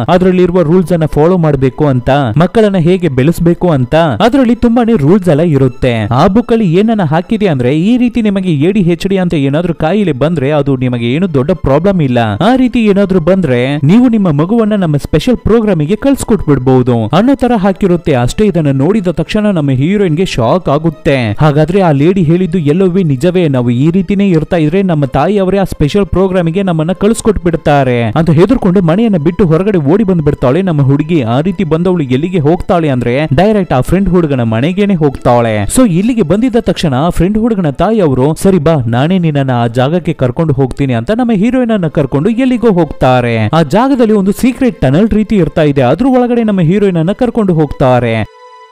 ಇರುವ ರೂಲ್ಸ್ ಅನ್ನ ಫಾಲೋ ಮಾಡ್ಬೇಕು ಅಂತ ಮಕ್ಕಳನ್ನ ಹೇಗೆ ಬೆಳೆಸಬೇಕು ಅಂತ ಅದರಲ್ಲಿ ತುಂಬಾನೇ ರೂಲ್ಸ್ ಎಲ್ಲ ಇರುತ್ತೆ ಆ ಬುಕ್ ಅಲ್ಲಿ ಏನನ್ನ ಹಾಕಿದೆ ಅಂದ್ರೆ ಈ ರೀತಿ ನಿಮಗೆ ಎಡಿ ಹೆಚ್ ಡಿ ಅಂತ ಏನಾದ್ರೂ ಕಾಯಿಲೆ ಬಂದ್ರೆ ಅದು ನಿಮಗೆ ಏನು ದೊಡ್ಡ ಪ್ರಾಬ್ಲಮ್ ಇಲ್ಲ ಆ ರೀತಿ ಏನಾದ್ರು ಬಂದ್ರೆ ನೀವು ನಿಮ್ಮ ಮಗುವನ್ನ ನಮ್ಮ ಸ್ಪೆಷಲ್ ಪ್ರೋಗ್ರಾಮ್ ಗೆ ಕಳ್ಸಿಕೊಡ್ತೀವಿ ಕೊಟ್ಬಿಡ್ಬಹುದು ಅನ್ನೋ ತರ ಹಾಕಿರುತ್ತೆ ಅಷ್ಟೇ ಇದನ್ನ ನೋಡಿದ ತಕ್ಷಣ ನಮ್ಮ ಹೀರೋಯಿನ್ ಗೆ ಶಾಕ್ ಆಗುತ್ತೆ ಹಾಗಾದ್ರೆ ಆ ಲೇಡಿ ಹೇಳಿದ್ದು ಎಲ್ಲವೇ ನಿಜವೇ ನಾವು ಈ ರೀತಿನೇ ಇರ್ತಾ ಇದ್ರೆ ನಮ್ಮ ತಾಯಿ ಅವರೇ ಆ ಸ್ಪೆಷಲ್ ಪ್ರೋಗ್ರಾಮ್ ಗೆ ನಮ್ಮನ್ನ ಕಳ್ಸಿಕೊಟ್ ಅಂತ ಹೆದರ್ಕೊಂಡು ಮನೆಯನ್ನ ಬಿಟ್ಟು ಹೊರಗಡೆ ಓಡಿ ಬಂದ್ಬಿಡ್ತಾಳೆ ನಮ್ಮ ಹುಡುಗಿ ಆ ರೀತಿ ಬಂದವಳು ಎಲ್ಲಿಗೆ ಹೋಗ್ತಾಳೆ ಅಂದ್ರೆ ಡೈರೆಕ್ಟ್ ಆ ಫ್ರೆಂಡ್ ಹುಡುಗನ ಮನೆಗೇನೆ ಹೋಗ್ತಾಳೆ ಸೊ ಇಲ್ಲಿಗೆ ಬಂದಿದ್ದ ತಕ್ಷಣ ಫ್ರೆಂಡ್ ಹುಡುಗನ ತಾಯಿ ಅವರು ಸರಿ ಬಾ ನಾನೇ ನಿನ್ನ ಆ ಜಾಗಕ್ಕೆ ಕರ್ಕೊಂಡು ಹೋಗ್ತೀನಿ ಅಂತ ನಮ್ಮ ಹೀರೋಯಿನ್ ಅನ್ನ ಕರ್ಕೊಂಡು ಎಲ್ಲಿಗೋ ಹೋಗ್ತಾರೆ ಆ ಜಾಗದಲ್ಲಿ ಒಂದು ಸೀಕ್ರೆಟ್ ಟನಲ್ ರೀತಿ ಇರ್ತಾ ಇದೆ ಅದ್ರ ಒಳಗಡೆ ನಮ್ಮ ಹೀರೋಯಿನ್ ಅನ್ನ ಕರ್ಕೊಂಡು ಹೋಗ್ತಾರೆ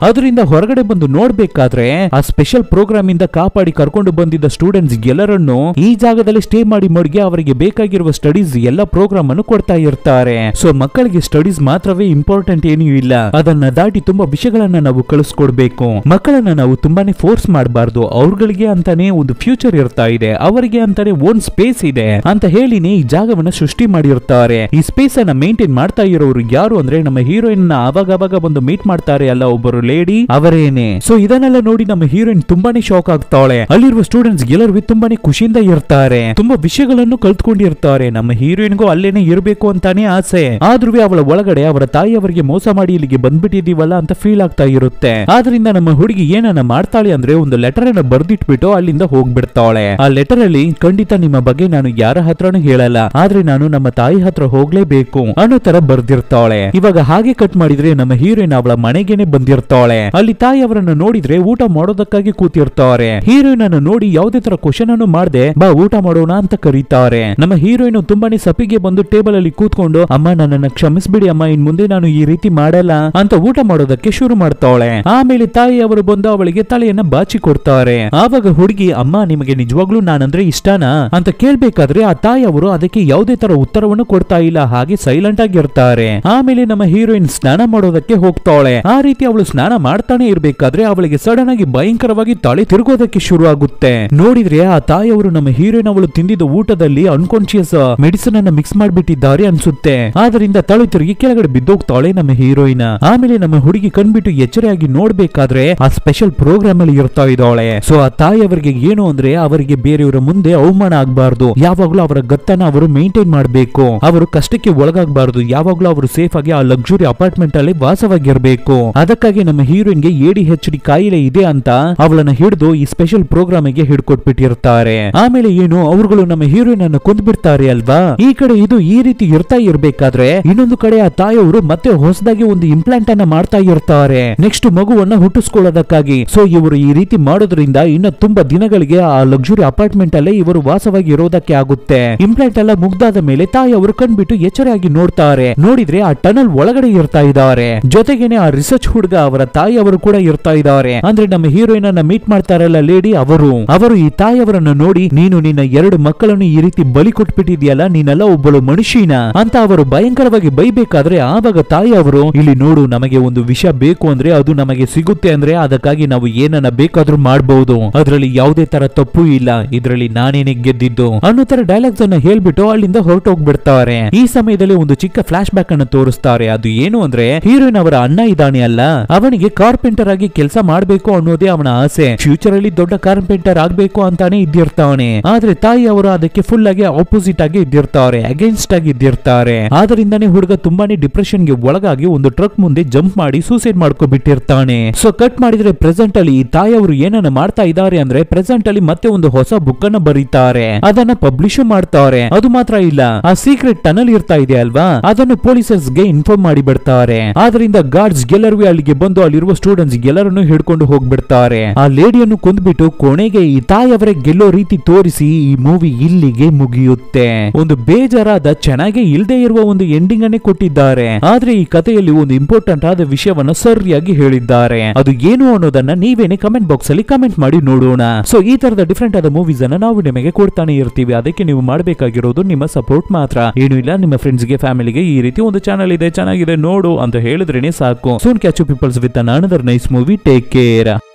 ಅದರಿಂದ ಹೊರಗಡೆ ಬಂದು ನೋಡ್ಬೇಕಾದ್ರೆ ಆ ಸ್ಪೆಷಲ್ ಪ್ರೋಗ್ರಾಮ್ ಇಂದ ಕಾಪಾಡಿ ಕರ್ಕೊಂಡು ಬಂದಿದ್ದ ಸ್ಟೂಡೆಂಟ್ಸ್ ಎಲ್ಲರನ್ನು ಈ ಜಾಗದಲ್ಲಿ ಸ್ಟೇ ಮಾಡಿ ಮಡಿಗೆ ಅವರಿಗೆ ಬೇಕಾಗಿರುವ ಸ್ಟಡೀಸ್ ಎಲ್ಲ ಪ್ರೋಗ್ರಾಮ್ ಅನ್ನು ಕೊಡ್ತಾ ಇರ್ತಾರೆ ಸೊ ಮಕ್ಕಳಿಗೆ ಸ್ಟಡೀಸ್ ಮಾತ್ರವೇ ಇಂಪಾರ್ಟೆಂಟ್ ಏನೂ ಇಲ್ಲ ಅದನ್ನ ದಾಟಿ ತುಂಬಾ ವಿಷಯಗಳನ್ನ ನಾವು ಕಳಿಸ್ಕೊಡ್ಬೇಕು ಮಕ್ಕಳನ್ನ ನಾವು ತುಂಬಾನೇ ಫೋರ್ಸ್ ಮಾಡಬಾರ್ದು ಅವ್ರಗಳಿಗೆ ಅಂತಾನೆ ಒಂದು ಫ್ಯೂಚರ್ ಇರ್ತಾ ಇದೆ ಅವರಿಗೆ ಅಂತಾನೆ ಓನ್ ಸ್ಪೇಸ್ ಇದೆ ಅಂತ ಹೇಳಿನೇ ಈ ಜಾಗವನ್ನ ಸೃಷ್ಟಿ ಮಾಡಿರ್ತಾರೆ ಈ ಸ್ಪೇಸ್ ಅನ್ನ ಮೇಂಟೈನ್ ಮಾಡ್ತಾ ಇರೋರು ಯಾರು ಅಂದ್ರೆ ನಮ್ಮ ಹೀರೋಯಿನ್ ನ ಅವಾಗ ಅವಾಗ ಬಂದು ಮೀಟ್ ಮಾಡ್ತಾರೆ ಅಲ್ಲ ಒಬ್ಬರು ಲೇಡಿ ಅವರೇನೆ ಸೊ ಇದನ್ನೆಲ್ಲ ನೋಡಿ ನಮ್ಮ ಹೀರೋಯಿನ್ ತುಂಬಾನೇ ಶಾಕ್ ಆಗ್ತಾಳೆ ಅಲ್ಲಿರುವ ಸ್ಟೂಡೆಂಟ್ಸ್ ಎಲ್ಲರೂ ತುಂಬಾನೇ ಖುಷಿಯಿಂದ ಇರ್ತಾರೆ ತುಂಬಾ ವಿಷಯಗಳನ್ನು ಕಲ್ತ್ಕೊಂಡಿರ್ತಾರೆ ನಮ್ಮ ಹೀರೋಯಿನ್ಗೂ ಅಲ್ಲೇನೆ ಇರಬೇಕು ಅಂತಾನೆ ಆಸೆ ಆದ್ರೂ ಅವಳ ಒಳಗಡೆ ಅವರ ತಾಯಿ ಅವರಿಗೆ ಮೋಸ ಮಾಡಿ ಇಲ್ಲಿಗೆ ಬಂದ್ಬಿಟ್ಟಿದೀವಲ್ಲ ಅಂತ ಫೀಲ್ ಆಗ್ತಾ ಇರುತ್ತೆ ಆದ್ರಿಂದ ನಮ್ಮ ಹುಡುಗಿ ಏನನ್ನ ಮಾಡ್ತಾಳೆ ಅಂದ್ರೆ ಒಂದು ಲೆಟರ್ ಅನ್ನ ಬರ್ದಿಟ್ಬಿಟ್ಟು ಅಲ್ಲಿಂದ ಹೋಗ್ಬಿಡ್ತಾಳೆ ಆ ಲೆಟರ್ ಅಲ್ಲಿ ಖಂಡಿತ ನಿಮ್ಮ ಬಗ್ಗೆ ನಾನು ಯಾರ ಹತ್ರನು ಹೇಳಲ್ಲ ಆದ್ರೆ ನಾನು ನಮ್ಮ ತಾಯಿ ಹತ್ರ ಹೋಗ್ಲೇಬೇಕು ಅನ್ನೋ ತರ ಬರ್ದಿರ್ತಾಳೆ ಇವಾಗ ಹಾಗೆ ಕಟ್ ಮಾಡಿದ್ರೆ ನಮ್ಮ ಹೀರೋಯಿನ್ ಅವಳ ಮನೆಗೆನೆ ಬಂದಿರ್ತಾಳೆ ಅಲ್ಲಿ ತಾಯಿ ಅವರನ್ನು ನೋಡಿದ್ರೆ ಊಟ ಮಾಡೋದಕ್ಕಾಗಿ ಕೂತಿರ್ತಾರೆ ಹೀರೋಯಿನ್ ಅನ್ನು ನೋಡಿ ಯಾವುದೇ ತರ ಕ್ವಶನ್ ಅನ್ನು ಮಾಡದೆ ಬಾ ಊಟ ಮಾಡೋಣ ಅಂತ ಕರೀತಾರೆ ನಮ್ಮ ಹೀರೋಯಿನ್ ತುಂಬಾನೇ ಸಪಿಗೆ ಬಂದು ಟೇಬಲ್ ಅಲ್ಲಿ ಕೂತ್ಕೊಂಡು ಅಮ್ಮ ನನ್ನನ್ನ ಕ್ಷಮಿಸ್ಬಿಡಿ ಅಮ್ಮ ಇನ್ ಮುಂದೆ ನಾನು ಈ ರೀತಿ ಮಾಡಲ್ಲ ಅಂತ ಊಟ ಮಾಡೋದಕ್ಕೆ ಶುರು ಮಾಡ್ತಾಳೆ ಆಮೇಲೆ ತಾಯಿ ಅವರು ಬಂದು ಅವಳಿಗೆ ತಲೆಯನ್ನ ಬಾಚಿ ಕೊಡ್ತಾರೆ ಆವಾಗ ಹುಡುಗಿ ಅಮ್ಮ ನಿಮಗೆ ನಿಜವಾಗ್ಲೂ ನಾನಂದ್ರೆ ಇಷ್ಟನಾ ಅಂತ ಕೇಳ್ಬೇಕಾದ್ರೆ ಆ ತಾಯಿ ಅವರು ಅದಕ್ಕೆ ಯಾವುದೇ ತರ ಉತ್ತರವನ್ನು ಕೊಡ್ತಾ ಇಲ್ಲ ಹಾಗೆ ಸೈಲೆಂಟ್ ಆಗಿರ್ತಾರೆ ಆಮೇಲೆ ನಮ್ಮ ಹೀರೋಯಿನ್ ಸ್ನಾನ ಮಾಡೋದಕ್ಕೆ ಹೋಗ್ತಾಳೆ ಆ ರೀತಿ ಅವಳು ಸ್ನಾನ ಮಾಡ್ತಾನೆ ಇರ್ಬೇಕಾದ್ರೆ ಅವಳಿಗೆ ಸಡನ್ ಆಗಿ ಭಯಂಕರವಾಗಿ ತಾಳಿ ತಿರುಗೋದಕ್ಕೆ ಶುರು ಆಗುತ್ತೆ ನೋಡಿದ್ರೆ ಆ ತಾಯಿಯವರು ನಮ್ಮ ಹೀರೋಯಿನ್ ಅವಳು ತಿಂದಿದ್ದ ಊಟದಲ್ಲಿ ಅನ್ಕಾನ್ಶಿಯಸ್ ಮೆಡಿಸಿನ್ ಅನ್ನ ಮಿಕ್ಸ್ ಮಾಡ್ಬಿಟ್ಟಿದ್ದಾರೆ ಅನ್ಸುತ್ತೆ ಆದ್ರಿಂದ ತಳೆ ತಿರುಗಿ ಕೆಳಗಡೆ ಬಿದ್ದೋಗ್ತಾಳೆ ನಮ್ಮ ಹೀರೋಯಿನ್ ಆಮೇಲೆ ನಮ್ಮ ಹುಡುಗಿ ಕಣ್ಬಿಟ್ಟು ಎಚ್ಚರಿಯಾಗಿ ನೋಡ್ಬೇಕಾದ್ರೆ ಆ ಸ್ಪೆಷಲ್ ಪ್ರೋಗ್ರಾಮ್ ಅಲ್ಲಿ ಇರ್ತಾ ಇದ್ದಾಳೆ ಸೊ ಆ ತಾಯಿ ಅವರಿಗೆ ಏನು ಅಂದ್ರೆ ಅವರಿಗೆ ಬೇರೆಯವರ ಮುಂದೆ ಅವಮಾನ ಆಗ್ಬಾರ್ದು ಯಾವಾಗ್ಲೂ ಅವರ ಗತ್ತನ ಅವರು ಮೇಂಟೈನ್ ಮಾಡಬೇಕು ಅವರು ಕಷ್ಟಕ್ಕೆ ಒಳಗಾಗಬಾರದು ಯಾವಾಗ್ಲೂ ಅವರು ಸೇಫ್ ಆಗಿ ಆ ಲಕ್ಸುರಿ ಅಪಾರ್ಟ್ಮೆಂಟ್ ಅಲ್ಲಿ ವಾಸವಾಗಿರ್ಬೇಕು ಅದಕ್ಕಾಗಿ ನಮ್ಮ ಹೀರೋಯಿನ್ಗೆ ಏಡಿ ಹೆಚ್ ಕಾಯಿಲೆ ಇದೆ ಅಂತ ಅವಳನ್ನ ಹಿಡಿದು ಈ ಸ್ಪೆಷಲ್ ಪ್ರೋಗ್ರಾಮ್ ಗೆ ಹಿಡ್ಕೊಟ್ಬಿಟ್ಟಿರ್ತಾರೆ ಆಮೇಲೆ ಏನು ಅವರುಗಳು ನಮ್ಮ ಹೀರೋಯಿನ್ ಅನ್ನು ಬಿಡ್ತಾರೆ ಅಲ್ವಾ ಈ ಕಡೆ ಇದು ಈ ರೀತಿ ಇರ್ತಾ ಇರ್ಬೇಕಾದ್ರೆ ಇನ್ನೊಂದು ಕಡೆ ಆ ತಾಯಿಯವರು ಮತ್ತೆ ಹೊಸದಾಗಿ ಒಂದು ಇಂಪ್ಲಾಂಟ್ ಅನ್ನ ಮಾಡ್ತಾ ಇರ್ತಾರೆ ನೆಕ್ಸ್ಟ್ ಮಗುವನ್ನ ಹುಟ್ಟಿಸ್ಕೊಳ್ಳೋದಕ್ಕಾಗಿ ಸೊ ಇವರು ಈ ರೀತಿ ಮಾಡೋದ್ರಿಂದ ಇನ್ನು ತುಂಬಾ ದಿನಗಳಿಗೆ ಆ ಲಕ್ಸುರಿ ಅಪಾರ್ಟ್ಮೆಂಟ್ ಅಲ್ಲೇ ಇವರು ವಾಸವಾಗಿ ಇರೋದಕ್ಕೆ ಆಗುತ್ತೆ ಇಂಪ್ಲಾಂಟ್ ಎಲ್ಲ ಮುಗ್ದಾದ ಮೇಲೆ ತಾಯಿ ಅವರು ಬಿಟ್ಟು ಎಚ್ಚರಿಯಾಗಿ ನೋಡ್ತಾರೆ ನೋಡಿದ್ರೆ ಆ ಟನಲ್ ಒಳಗಡೆ ಇರ್ತಾ ಇದ್ದಾರೆ ಜೊತೆಗೇನೆ ಆ ರಿಸರ್ಚ್ ಹುಡುಗ ಅವರ ಅವರ ತಾಯಿ ಅವರು ಕೂಡ ಇರ್ತಾ ಇದ್ದಾರೆ ಅಂದ್ರೆ ನಮ್ಮ ಹೀರೋಯಿನ್ ಅನ್ನ ಮೀಟ್ ಮಾಡ್ತಾರಲ್ಲ ಲೇಡಿ ಅವರು ಅವರು ಈ ತಾಯಿಯವರನ್ನ ನೋಡಿ ನೀನು ನಿನ್ನ ಎರಡು ಮಕ್ಕಳನ್ನು ಈ ರೀತಿ ಬಲಿ ಕೊಟ್ಬಿಟ್ಟಿದ್ಯಲ್ಲ ನೀನೆಲ್ಲ ಒಬ್ಬಳು ಮನುಷ್ಯನ ಅಂತ ಅವರು ಭಯಂಕರವಾಗಿ ಬೈಬೇಕಾದ್ರೆ ಆವಾಗ ತಾಯಿ ಅವರು ಇಲ್ಲಿ ನೋಡು ನಮಗೆ ಒಂದು ವಿಷ ಬೇಕು ಅಂದ್ರೆ ಅದು ನಮಗೆ ಸಿಗುತ್ತೆ ಅಂದ್ರೆ ಅದಕ್ಕಾಗಿ ನಾವು ಏನನ್ನ ಬೇಕಾದ್ರೂ ಮಾಡಬಹುದು ಅದರಲ್ಲಿ ಯಾವುದೇ ತರ ತಪ್ಪು ಇಲ್ಲ ಇದರಲ್ಲಿ ನಾನೇನೆ ಗೆದ್ದಿದ್ದು ಅನ್ನೋ ತರ ಡೈಲಾಗ್ಸ್ ಅನ್ನ ಹೇಳ್ಬಿಟ್ಟು ಅಲ್ಲಿಂದ ಹೊರಟೋಗ್ಬಿಡ್ತಾರೆ ಈ ಸಮಯದಲ್ಲಿ ಒಂದು ಚಿಕ್ಕ ಫ್ಲಾಶ್ ಬ್ಯಾಕ್ ಅನ್ನು ತೋರಿಸ್ತಾರೆ ಅದು ಏನು ಅಂದ್ರೆ ಹೀರೋಯಿನ್ ಅವರ ಅಣ್ಣ ಇದ್ದಾನೆ ಅಲ್ಲ ಅವನ ಅವನಿಗೆ ಕಾರ್ಪೆಂಟರ್ ಆಗಿ ಕೆಲಸ ಮಾಡಬೇಕು ಅನ್ನೋದೇ ಅವನ ಆಸೆ ಫ್ಯೂಚರ್ ಅಲ್ಲಿ ದೊಡ್ಡ ಕಾರ್ಪೆಂಟರ್ ಆಗ್ಬೇಕು ಅಂತಾನೆ ಇದ್ದಿರ್ತಾವನೆ ಆದ್ರೆ ತಾಯಿ ಅವರು ಅದಕ್ಕೆ ಫುಲ್ ಆಗಿ ಆಪೋಸಿಟ್ ಆಗಿ ಇದ್ದಿರ್ತಾರೆ ಅಗೇನ್ಸ್ಟ್ ಆಗಿ ಇದ್ದಿರ್ತಾರೆ ಆದ್ರಿಂದಾನೆ ಹುಡುಗ ತುಂಬಾನೇ ಡಿಪ್ರೆಷನ್ ಗೆ ಒಳಗಾಗಿ ಒಂದು ಟ್ರಕ್ ಮುಂದೆ ಜಂಪ್ ಮಾಡಿ ಸೂಸೈಡ್ ಮಾಡ್ಕೊಬಿಟ್ಟಿರ್ತಾನೆ ಸೊ ಕಟ್ ಮಾಡಿದ್ರೆ ಪ್ರೆಸೆಂಟ್ ಅಲ್ಲಿ ತಾಯಿ ಅವರು ಏನನ್ನ ಮಾಡ್ತಾ ಇದ್ದಾರೆ ಅಂದ್ರೆ ಪ್ರೆಸೆಂಟ್ ಅಲ್ಲಿ ಮತ್ತೆ ಒಂದು ಹೊಸ ಬುಕ್ ಅನ್ನ ಬರೀತಾರೆ ಅದನ್ನ ಪಬ್ಲಿಷ್ ಮಾಡ್ತಾರೆ ಅದು ಮಾತ್ರ ಇಲ್ಲ ಆ ಸೀಕ್ರೆಟ್ ಟನಲ್ ಇರ್ತಾ ಇದೆ ಅಲ್ವಾ ಅದನ್ನು ಪೊಲೀಸರ್ಸ್ ಗೆ ಇನ್ಫಾರ್ಮ್ ಮಾಡಿ ಬಿಡ್ತಾರೆ ಆದ್ರಿಂದ ಗಾರ್ಡ್ಸ್ ಗೆಲ್ಲರ್ವಿ ಅಲ್ಲಿಗೆ ಬಂದು ಬಂದು ಅಲ್ಲಿರುವ ಸ್ಟೂಡೆಂಟ್ಸ್ ಎಲ್ಲರನ್ನು ಹಿಡ್ಕೊಂಡು ಹೋಗ್ಬಿಡ್ತಾರೆ ಆ ಲೇಡಿಯನ್ನು ಕುಂದ್ಬಿಟ್ಟು ಕೊನೆಗೆ ಈ ತಾಯಿಯವರೇ ಗೆಲ್ಲೋ ರೀತಿ ತೋರಿಸಿ ಈ ಮೂವಿ ಇಲ್ಲಿಗೆ ಮುಗಿಯುತ್ತೆ ಒಂದು ಬೇಜಾರಾದ ಚೆನ್ನಾಗಿ ಇಲ್ಲದೆ ಇರುವ ಒಂದು ಎಂಡಿಂಗ್ ಅನ್ನೇ ಕೊಟ್ಟಿದ್ದಾರೆ ಆದ್ರೆ ಈ ಕಥೆಯಲ್ಲಿ ಒಂದು ಇಂಪಾರ್ಟೆಂಟ್ ಆದ ವಿಷಯವನ್ನ ಸರಿಯಾಗಿ ಹೇಳಿದ್ದಾರೆ ಅದು ಏನು ಅನ್ನೋದನ್ನ ನೀವೇನೆ ಕಮೆಂಟ್ ಬಾಕ್ಸ್ ಅಲ್ಲಿ ಕಮೆಂಟ್ ಮಾಡಿ ನೋಡೋಣ ಸೊ ಈ ತರದ ಡಿಫ್ರೆಂಟ್ ಆದ ಮೂವೀಸ್ ಅನ್ನ ನಾವು ನಿಮಗೆ ಕೊಡ್ತಾನೆ ಇರ್ತೀವಿ ಅದಕ್ಕೆ ನೀವು ಮಾಡಬೇಕಾಗಿರೋದು ನಿಮ್ಮ ಸಪೋರ್ಟ್ ಮಾತ್ರ ಏನು ಇಲ್ಲ ನಿಮ್ಮ ಫ್ರೆಂಡ್ಸ್ ಗೆ ಫ್ಯಾಮಿಲಿಗೆ ಈ ರೀತಿ ಒಂದು ಚಾನಲ್ ಇದೆ ಚೆನ್ನಾಗಿದೆ ನೋಡು ಅಂತ ಹೇಳಿದ್ರೆ ಸಾಕು soon catch peoples with with another nice movie. Take care.